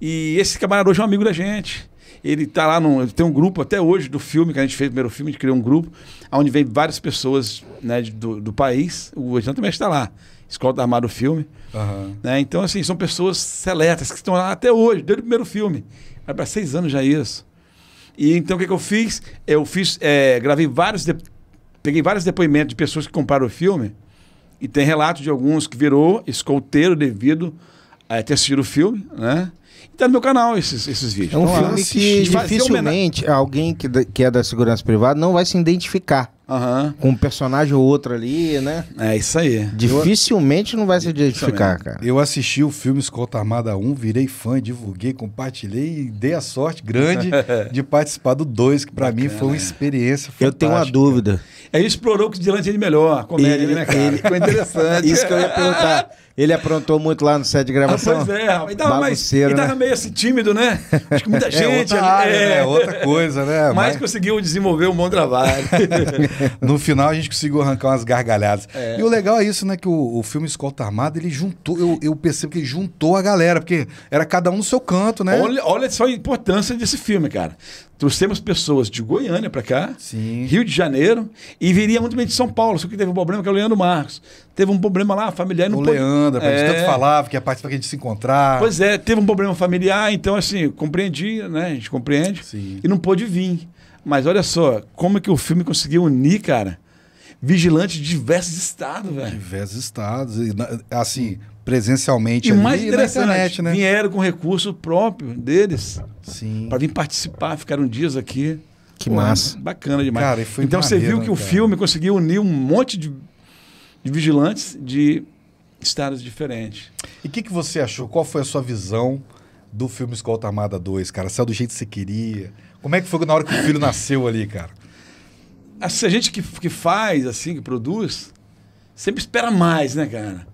C: E esse camarada hoje é um amigo da gente. Ele tá lá num. Tem um grupo até hoje do filme que a gente fez, o primeiro filme, a gente criou um grupo, onde vem várias pessoas né, do, do país. O Edson também está lá. Escola da Armada do Filme. Uhum. Né? Então, assim, são pessoas seletas que estão lá até hoje, desde o primeiro filme. Era para seis anos já isso. E então o que, que eu fiz? Eu fiz. É, gravei vários. De... Peguei vários depoimentos de pessoas que compraram o filme. E tem relato de alguns que virou escolteiro devido a ter assistido o filme, né? E tá no meu canal esses, esses vídeos. É um então, filme é que dificilmente
B: alguém que, que é da segurança privada não vai se identificar. Uhum. Com um personagem ou outro ali, né? É isso aí. Dificilmente eu... não vai se identificar, cara.
A: Eu assisti o filme Escolta Armada 1, virei fã, divulguei, compartilhei e dei a sorte grande de participar do 2, que para mim foi uma experiência fantástica. Eu tenho uma dúvida. É, ele explorou
C: o que Dylan tinha de melhor, comédia, ele, né, cara? Ele... foi interessante. isso que eu ia perguntar.
A: Ele aprontou
C: muito
B: lá no set de gravação? Ah, pois é, rapaz. E tava né?
C: meio assim tímido, né? Acho que muita gente. É outra, área, é... Né? outra coisa, né? Mas, Mas... conseguiu desenvolver um bom trabalho.
B: no final
A: a gente conseguiu arrancar umas gargalhadas. É. E o legal é isso, né? Que o, o filme Escolta Armada, ele juntou, eu, eu percebo que ele juntou a galera, porque era cada um no seu canto, né? Olha,
C: olha só a importância desse filme, cara. Trouxemos pessoas de Goiânia para cá, Sim. Rio de Janeiro, e viria muito bem de São Paulo, só que teve um problema que é o Leandro Marcos. Teve um problema lá, familiar. Não o Leandro, pra é... gente tanto falava
A: que a parte que a gente se encontrar. Pois
C: é, teve um problema familiar, então assim, compreendi, né? A gente compreende. Sim. E não pôde vir. Mas olha só, como é que o filme conseguiu unir, cara,
A: vigilantes de diversos estados, velho. Diversos estados. E, assim, presencialmente e ali, mais interessante, na internet, né? Vieram com recurso próprio deles. Sim. Para vir
C: participar, ficaram dias aqui. Que Pô, massa. Bacana demais. Cara, então maneiro, você viu que né, cara. o filme conseguiu
A: unir um monte de, de vigilantes de estados diferentes. E o que, que você achou? Qual foi a sua visão do filme Escolta Armada 2, cara? Saiu é do jeito que você queria? Como é que foi na hora que o filho nasceu ali, cara? Assim, a gente que, que faz,
C: assim, que produz, sempre espera mais, né, cara?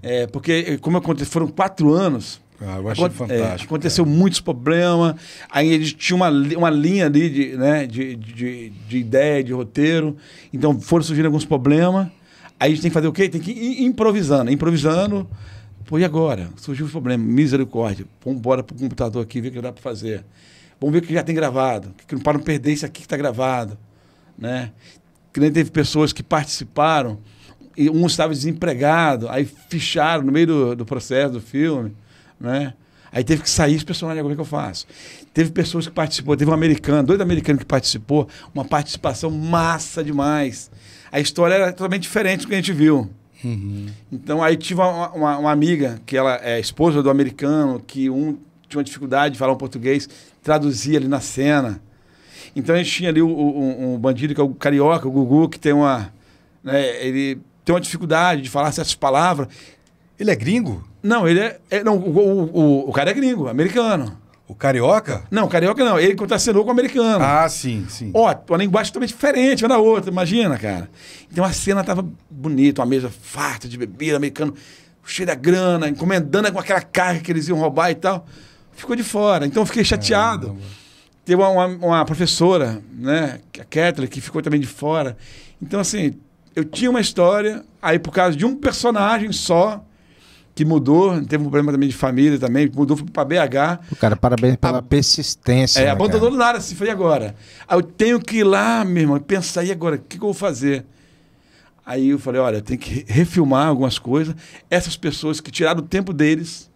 C: É, porque, como aconteceu, foram quatro anos. Ah, eu achei é, fantástico. É, aconteceu cara. muitos problemas. Aí a gente tinha uma, uma linha ali de, né, de, de, de ideia, de roteiro. Então foram surgindo alguns problemas. Aí a gente tem que fazer o quê? Tem que ir improvisando. Improvisando. Pô, e agora? Surgiu um problema. Misericórdia. Vamos embora pro computador aqui, ver o que dá para fazer. Vamos ver o que já tem gravado, para não perder isso aqui que está gravado. Né? Que nem teve pessoas que participaram, e um estava desempregado, aí ficharam no meio do, do processo do filme. Né? Aí teve que sair esse personagem, agora o que eu faço? Teve pessoas que participou, teve um americano, dois americanos que participou, uma participação massa demais. A história era totalmente diferente do que a gente viu. Uhum. Então aí tive uma, uma, uma, amiga, que ela é esposa do americano, que um tinha uma dificuldade de falar um português, traduzia ali na cena. Então a gente tinha ali o, o, um, bandido que é o carioca, o Gugu, que tem uma. Né, ele tem uma dificuldade de falar certas palavras. Ele é gringo? Não, ele é. é não, o, o, o, cara é gringo, americano. O carioca? Não, carioca não. Ele contracenou com o americano. Ah, sim, sim. Ó, uma linguagem é totalmente diferente uma da outra, imagina, cara. Então a cena tava bonita, uma mesa farta de bebida, americano cheio da grana, encomendando com aquela carga que eles iam roubar e tal ficou de fora. Então eu fiquei chateado. Teve uma, uma, professora, né, a é Kathleen, que ficou também de fora. Então, assim, eu tinha uma história, aí por causa de um personagem só, que mudou, teve um problema também de família também, mudou para BH.
B: o Cara, parabéns pela a, persistência. É, né, abandonou
C: cara? nada, assim, foi agora. Aí eu tenho que ir lá, meu irmão, pensar, e agora, o que, que eu vou fazer? Aí eu falei, olha, tem que refilmar algumas coisas. Essas pessoas que tiraram o tempo deles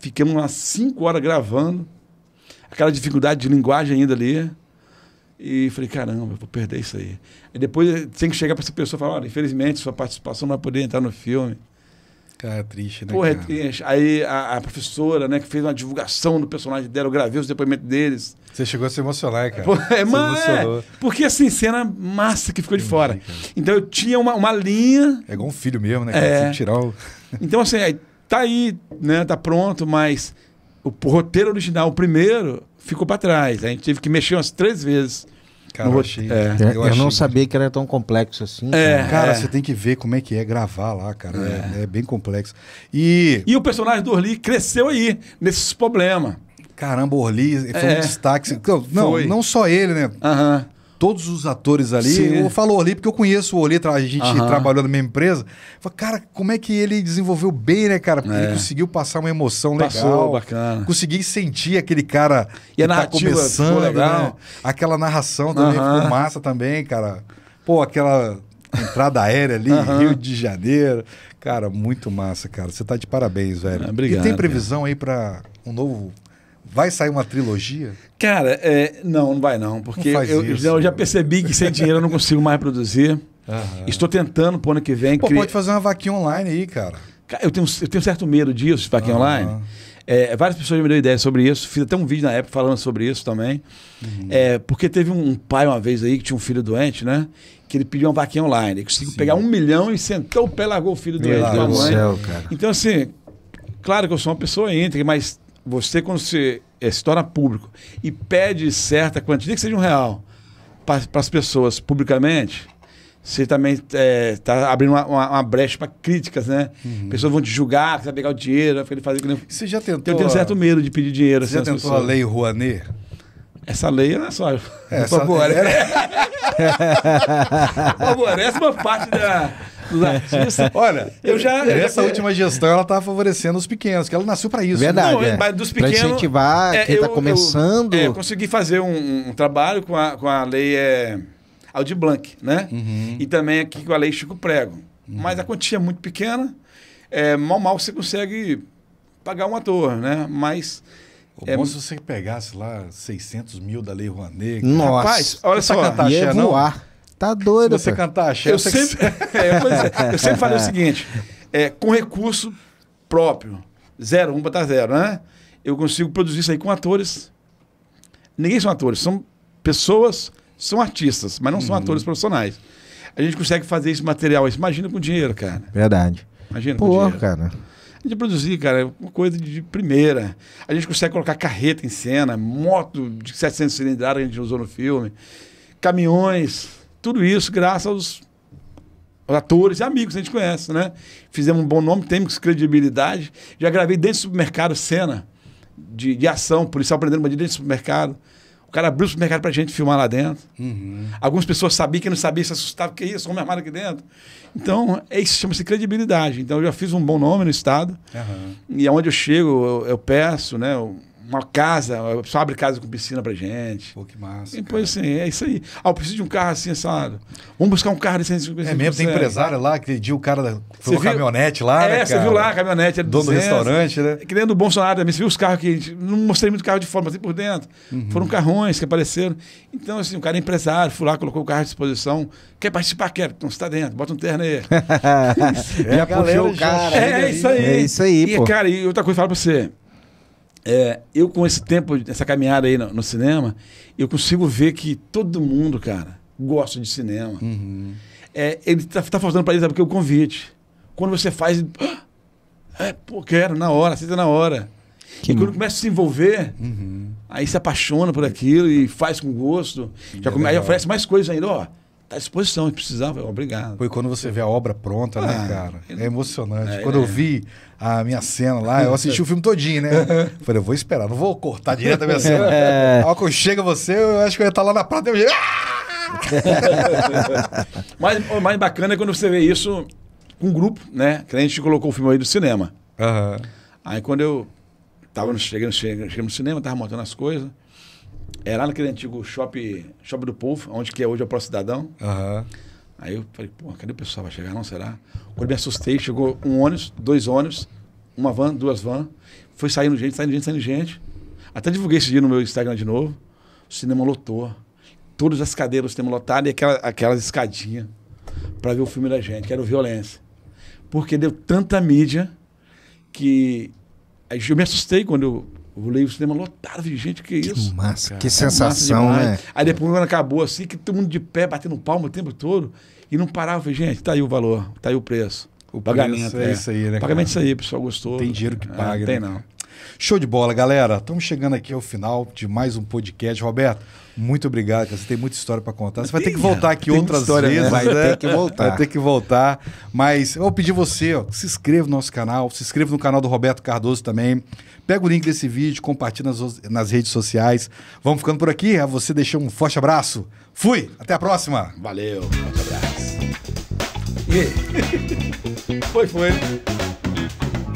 C: ficamos umas cinco horas gravando. Aquela dificuldade de linguagem ainda ali. E falei, caramba, vou perder isso aí. E depois tem que chegar para essa pessoa e falar, olha, infelizmente sua participação não vai poder entrar no filme.
A: Cara, é triste, né? Porra, é
C: cara? É triste. Aí a, a, professora, né, que fez uma divulgação do personagem dela, eu gravei os depoimentos deles.
A: Você chegou a se emocionar, cara. Pô, é, mas é,
C: porque assim, cena massa que ficou Entendi, de fora. Cara. Então eu tinha uma, uma linha. É igual um filho mesmo, né? Cara? É. Tirar o... Então, assim, aí tá aí, né? Tá pronto, mas o roteiro original, o primeiro, ficou para trás. A gente teve que mexer umas três vezes. Cara, eu, achei, é. eu, eu não
B: sabia que era tão complexo assim. É, cara, é. você
A: tem que ver como é que é gravar lá, cara. É. É, é, bem complexo. E... e o personagem do Orly cresceu aí, nesses problemas. Caramba, o Orly foi é. um destaque. Não, foi. não só ele, né? Aham. Uh -huh todos os atores ali. Sim. falou ali, porque eu conheço o Olitra, a gente trabalhou na mesma empresa. Falei, cara, como é que ele desenvolveu bem, né, cara? Porque é. ele conseguiu passar uma emoção Passou, legal. bacana. Consegui sentir aquele cara e a tá narrativa tá começando, né? legal. Né? Aquela narração também ficou massa também, cara. Pô, aquela entrada aérea ali, Rio de Janeiro. Cara, muito massa, cara. Você tá de parabéns, velho. Ah, obrigado. E tem previsão aí para um novo Vai sair uma trilogia? Cara,
C: é, não, não vai não, porque não eu, isso, eu, já percebi que sem dinheiro eu não consigo mais produzir. Estou tentando pro ano que vem. Pô, cri... pode fazer uma vaquinha online aí, cara. Eu tenho, eu tenho certo medo disso, de vaquinha online. É, várias pessoas me deram ideia sobre isso. Fiz até um vídeo na época falando sobre isso também. Uhum. É, porque teve um pai uma vez aí que tinha um filho doente, né? Que ele pediu uma vaquinha online. Ele conseguiu Sim. pegar um milhão e sentou o pé largou o filho doente. Meu Deus do céu, cara. Então, assim, claro que eu sou uma pessoa íntegra, mas você, quando você é, se torna público e pede certa quantia, que seja um real, para as pessoas publicamente, você também está é, tá abrindo uma, uma, uma brecha para críticas, né? Uhum. Pessoas vão te julgar, você vai pegar o dinheiro, vai fazer... Você já tentou... Eu tenho certo medo de pedir dinheiro. Você já assim, tentou a lei Rouanet?
A: Essa lei não é só... Essa... É. favor,
C: essa é uma parte da
A: dos artistas. Olha, eu já. essa última gestão ela tá favorecendo os pequenos, que ela nasceu para isso. Né? Verdade. Não, é. dos pequenos, pra incentivar é, quem está começando. Eu, é, eu consegui
C: fazer um, um, trabalho com a, com a lei é, Aldi Blanc, né? Uhum. E também aqui com a lei Chico Prego. Uhum. Mas a quantia é muito pequena, é, mal, mal você consegue pagar um ator, né? Mas. É, bom se
A: você pegasse lá 600 mil da Lei Rouanet.
C: Nossa. Rapaz, olha só. Ia é voar.
B: Tá doido. Se você cantar
A: axé, eu, sempre... Que... é, assim, eu sempre falei o
C: seguinte: é, com recurso próprio, zero, um botar tá zero, né? Eu consigo produzir isso aí com atores. Ninguém são atores, são pessoas, são artistas, mas não são uhum. atores profissionais. A gente consegue fazer esse material, imagina com dinheiro, cara. Verdade. Imagina com dinheiro. cara. A gente produzir, cara, é uma coisa de primeira. A gente consegue colocar carreta em cena, moto de 700 cilindradas que a gente usou no filme, caminhões, tudo isso graças aos atores e amigos que a gente conhece, né? Fizemos um bom nome, temos credibilidade. Já gravei dentro do supermercado cena de, de ação, policial prendendo bandido dentro do supermercado. O cara abriu o supermercado pra gente filmar lá dentro. Uhum. Algumas pessoas sabiam que não sabiam, se assustavam, que isso, homem armado aqui dentro. Então, é isso chama-se credibilidade. Então, eu já fiz um bom nome no Estado. Uhum. E aonde eu chego, eu, eu peço, né? Eu, uma casa, só abre casa com piscina pra
A: gente. Pô, que massa.
C: E, pois assim, é isso aí. Ah, eu preciso de um carro assim, sabe? Vamos buscar um carro de
A: 150 É mesmo, tem empresário
C: lá, que dia o cara
A: da, foi viu, caminhonete lá, é, né? você viu lá a caminhonete. É Dono do restaurante, né? É
C: que dentro do Bolsonaro também, você viu os carros que. Não mostrei muito carro de fora, mas por dentro. Uhum. Foram carrões que apareceram. Então, assim, o cara é empresário, foi lá, colocou o carro à disposição. Quer participar? Quer? Então você tá dentro, bota um terno aí.
B: é, já puxou o carro. É, é, isso aí. É isso aí, e, pô.
C: cara, e outra coisa, eu falo pra você é, eu com esse tempo, essa caminhada aí no, no, cinema, eu consigo ver que todo mundo, cara, gosta de cinema. Uhum. É, ele tá, tá faltando para ele, sabe, porque o convite. Quando você faz, ah, é, pô, quero, na hora, aceita na hora. Que e quando começa a se envolver, uhum. aí se apaixona por aquilo e faz com gosto. já come, aí oferece mais coisas ainda, ó. Tá à disposição, precisava,
A: obrigado. foi quando você vê a obra pronta, né, ah, né, cara? É emocionante. É, quando é. eu vi a minha cena lá. Eu assisti o filme todinho, né? Falei, eu vou esperar, não vou cortar direto a minha cena. É. quando chega você, eu acho que eu ia estar tá lá na praia. Eu... mas o
C: mais bacana é quando você vê isso com um grupo, né? Que a gente colocou o filme aí do cinema. Uhum. Aí quando eu tava chegando, chegando, chegando no cinema, tava montando as coisas. era lá naquele antigo shopping, shopping do povo, onde que é hoje é o Pro Cidadão. Uhum. Aí eu falei, pô, cadê o pessoal? Vai chegar, não? Será? Quando me assustei, chegou um ônibus, dois ônibus, uma van, duas van. Foi saindo gente, saindo gente, saindo gente. Até divulguei esse dia no meu Instagram de novo. O cinema lotou. Todas as cadeiras do cinema lotaram e aquela, aquelas escadinhas para ver o filme da gente, que era o Violência. Porque deu tanta mídia que eu me assustei quando eu eu leio o cinema lotado, de gente, que, que isso. Massa, cara. que é sensação, massa né? Aí depois quando acabou assim, que todo mundo de pé batendo palma o tempo todo e não
A: parava, falei, gente, tá aí o valor, tá aí o preço. O pagamento é, é, isso aí, né? Pagamento é isso aí, o pessoal gostou. Tem dinheiro que é, paga. É, tem né? não. Show de bola, galera. Estamos chegando aqui ao final de mais um podcast. Roberto, muito obrigado, Você tem muita história para contar. Você vai ter que voltar aqui tem outras história, né? vezes. Né? Vai ter que voltar. Vai ter que voltar. Mas eu vou pedir você, ó, se inscreva no nosso canal, se inscreva no canal do Roberto Cardoso também. Pega o link desse vídeo, compartilha nas, nas redes sociais. Vamos ficando por aqui. A você deixar um forte abraço. Fui! Até a próxima! Valeu, Um abraço. Yeah. foi, foi.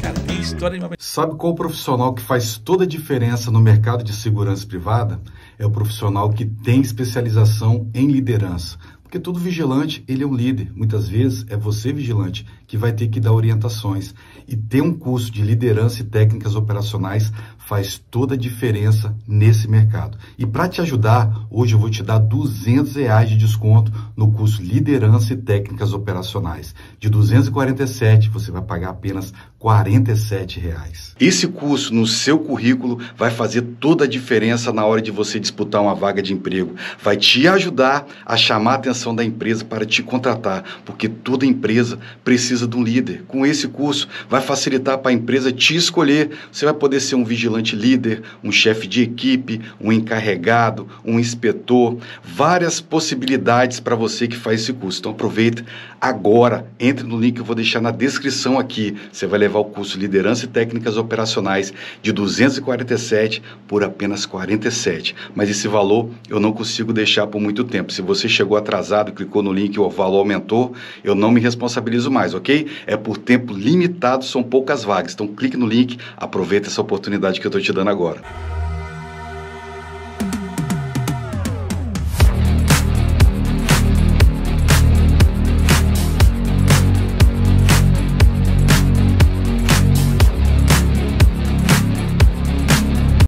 A: Cara, tem história de Sabe qual o profissional que faz toda a diferença no mercado de segurança privada? É o profissional que tem especialização em liderança. Porque todo vigilante, ele é um líder. Muitas vezes é você, vigilante, que vai ter que dar orientações. E ter um curso de liderança e técnicas operacionais faz toda a diferença nesse mercado. E para te ajudar, hoje eu vou te dar 200 reais de desconto no curso Liderança e Técnicas Operacionais. De 247, você vai pagar apenas 47 reais. Esse curso no seu currículo vai fazer toda a diferença na hora de você disputar uma vaga de emprego. Vai te ajudar a chamar a atenção da empresa para te contratar, porque toda empresa precisa de um líder. Com esse curso, vai facilitar para a empresa te escolher. Você vai poder ser um vigilante líder, um chefe de equipe, um encarregado, um inspetor. Várias possibilidades para você que faz esse curso. Então aproveita agora, entre no link que eu vou deixar na descrição aqui. Você vai levar levar o curso Liderança e Técnicas Operacionais de 247 por apenas 47. Mas esse valor eu não consigo deixar por muito tempo. Se você chegou atrasado, clicou no link, o valor aumentou, eu não me responsabilizo mais, ok? É por tempo limitado, são poucas vagas. Então clique no link, aproveita essa oportunidade que eu estou te dando agora.